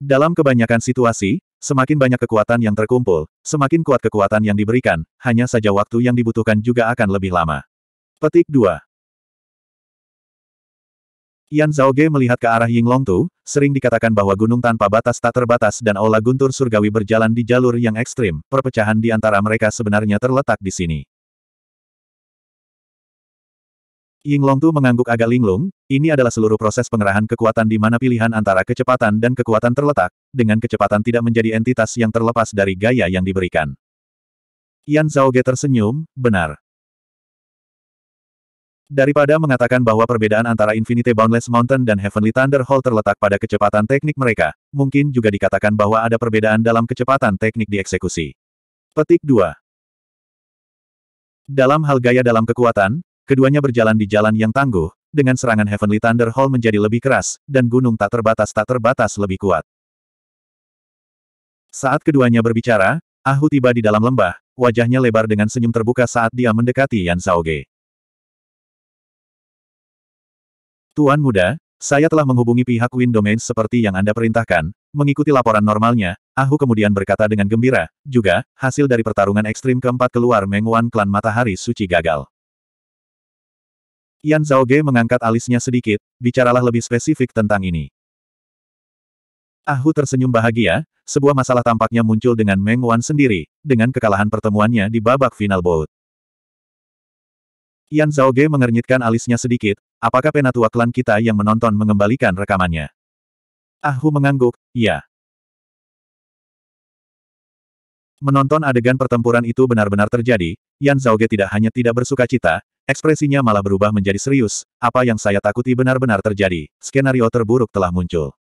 Dalam kebanyakan situasi, semakin banyak kekuatan yang terkumpul, semakin kuat kekuatan yang diberikan, hanya saja waktu yang dibutuhkan juga akan lebih lama. Petik 2 Yan Zhaoge melihat ke arah Ying Long Tu, sering dikatakan bahwa gunung tanpa batas tak terbatas dan aula guntur surgawi berjalan di jalur yang ekstrim, perpecahan di antara mereka sebenarnya terletak di sini. Ying Long Tu mengangguk agak linglung, ini adalah seluruh proses pengerahan kekuatan di mana pilihan antara kecepatan dan kekuatan terletak, dengan kecepatan tidak menjadi entitas yang terlepas dari gaya yang diberikan. Yan Zhaoge tersenyum, benar. Daripada mengatakan bahwa perbedaan antara Infinite Boundless Mountain dan Heavenly Thunder Hall terletak pada kecepatan teknik mereka, mungkin juga dikatakan bahwa ada perbedaan dalam kecepatan teknik dieksekusi. Petik 2. Dalam hal gaya dalam kekuatan, Keduanya berjalan di jalan yang tangguh, dengan serangan Heavenly Thunder Hall menjadi lebih keras, dan gunung tak terbatas tak terbatas lebih kuat. Saat keduanya berbicara, Ahu tiba di dalam lembah, wajahnya lebar dengan senyum terbuka saat dia mendekati Yan Saoge. Tuan muda, saya telah menghubungi pihak Wind Domain seperti yang Anda perintahkan, mengikuti laporan normalnya, Ahu kemudian berkata dengan gembira, juga, hasil dari pertarungan ekstrim keempat keluar Meng Wan klan matahari suci gagal. Yan Zhao Ge mengangkat alisnya sedikit, bicaralah lebih spesifik tentang ini. Ahu tersenyum bahagia, sebuah masalah tampaknya muncul dengan Meng Wan sendiri, dengan kekalahan pertemuannya di babak final bout. Yan Zhao Ge mengernyitkan alisnya sedikit, apakah penatua klan kita yang menonton mengembalikan rekamannya? Ahu mengangguk, ya. Menonton adegan pertempuran itu benar-benar terjadi, Yan Zhaoge tidak hanya tidak bersuka cita, ekspresinya malah berubah menjadi serius, apa yang saya takuti benar-benar terjadi, skenario terburuk telah muncul.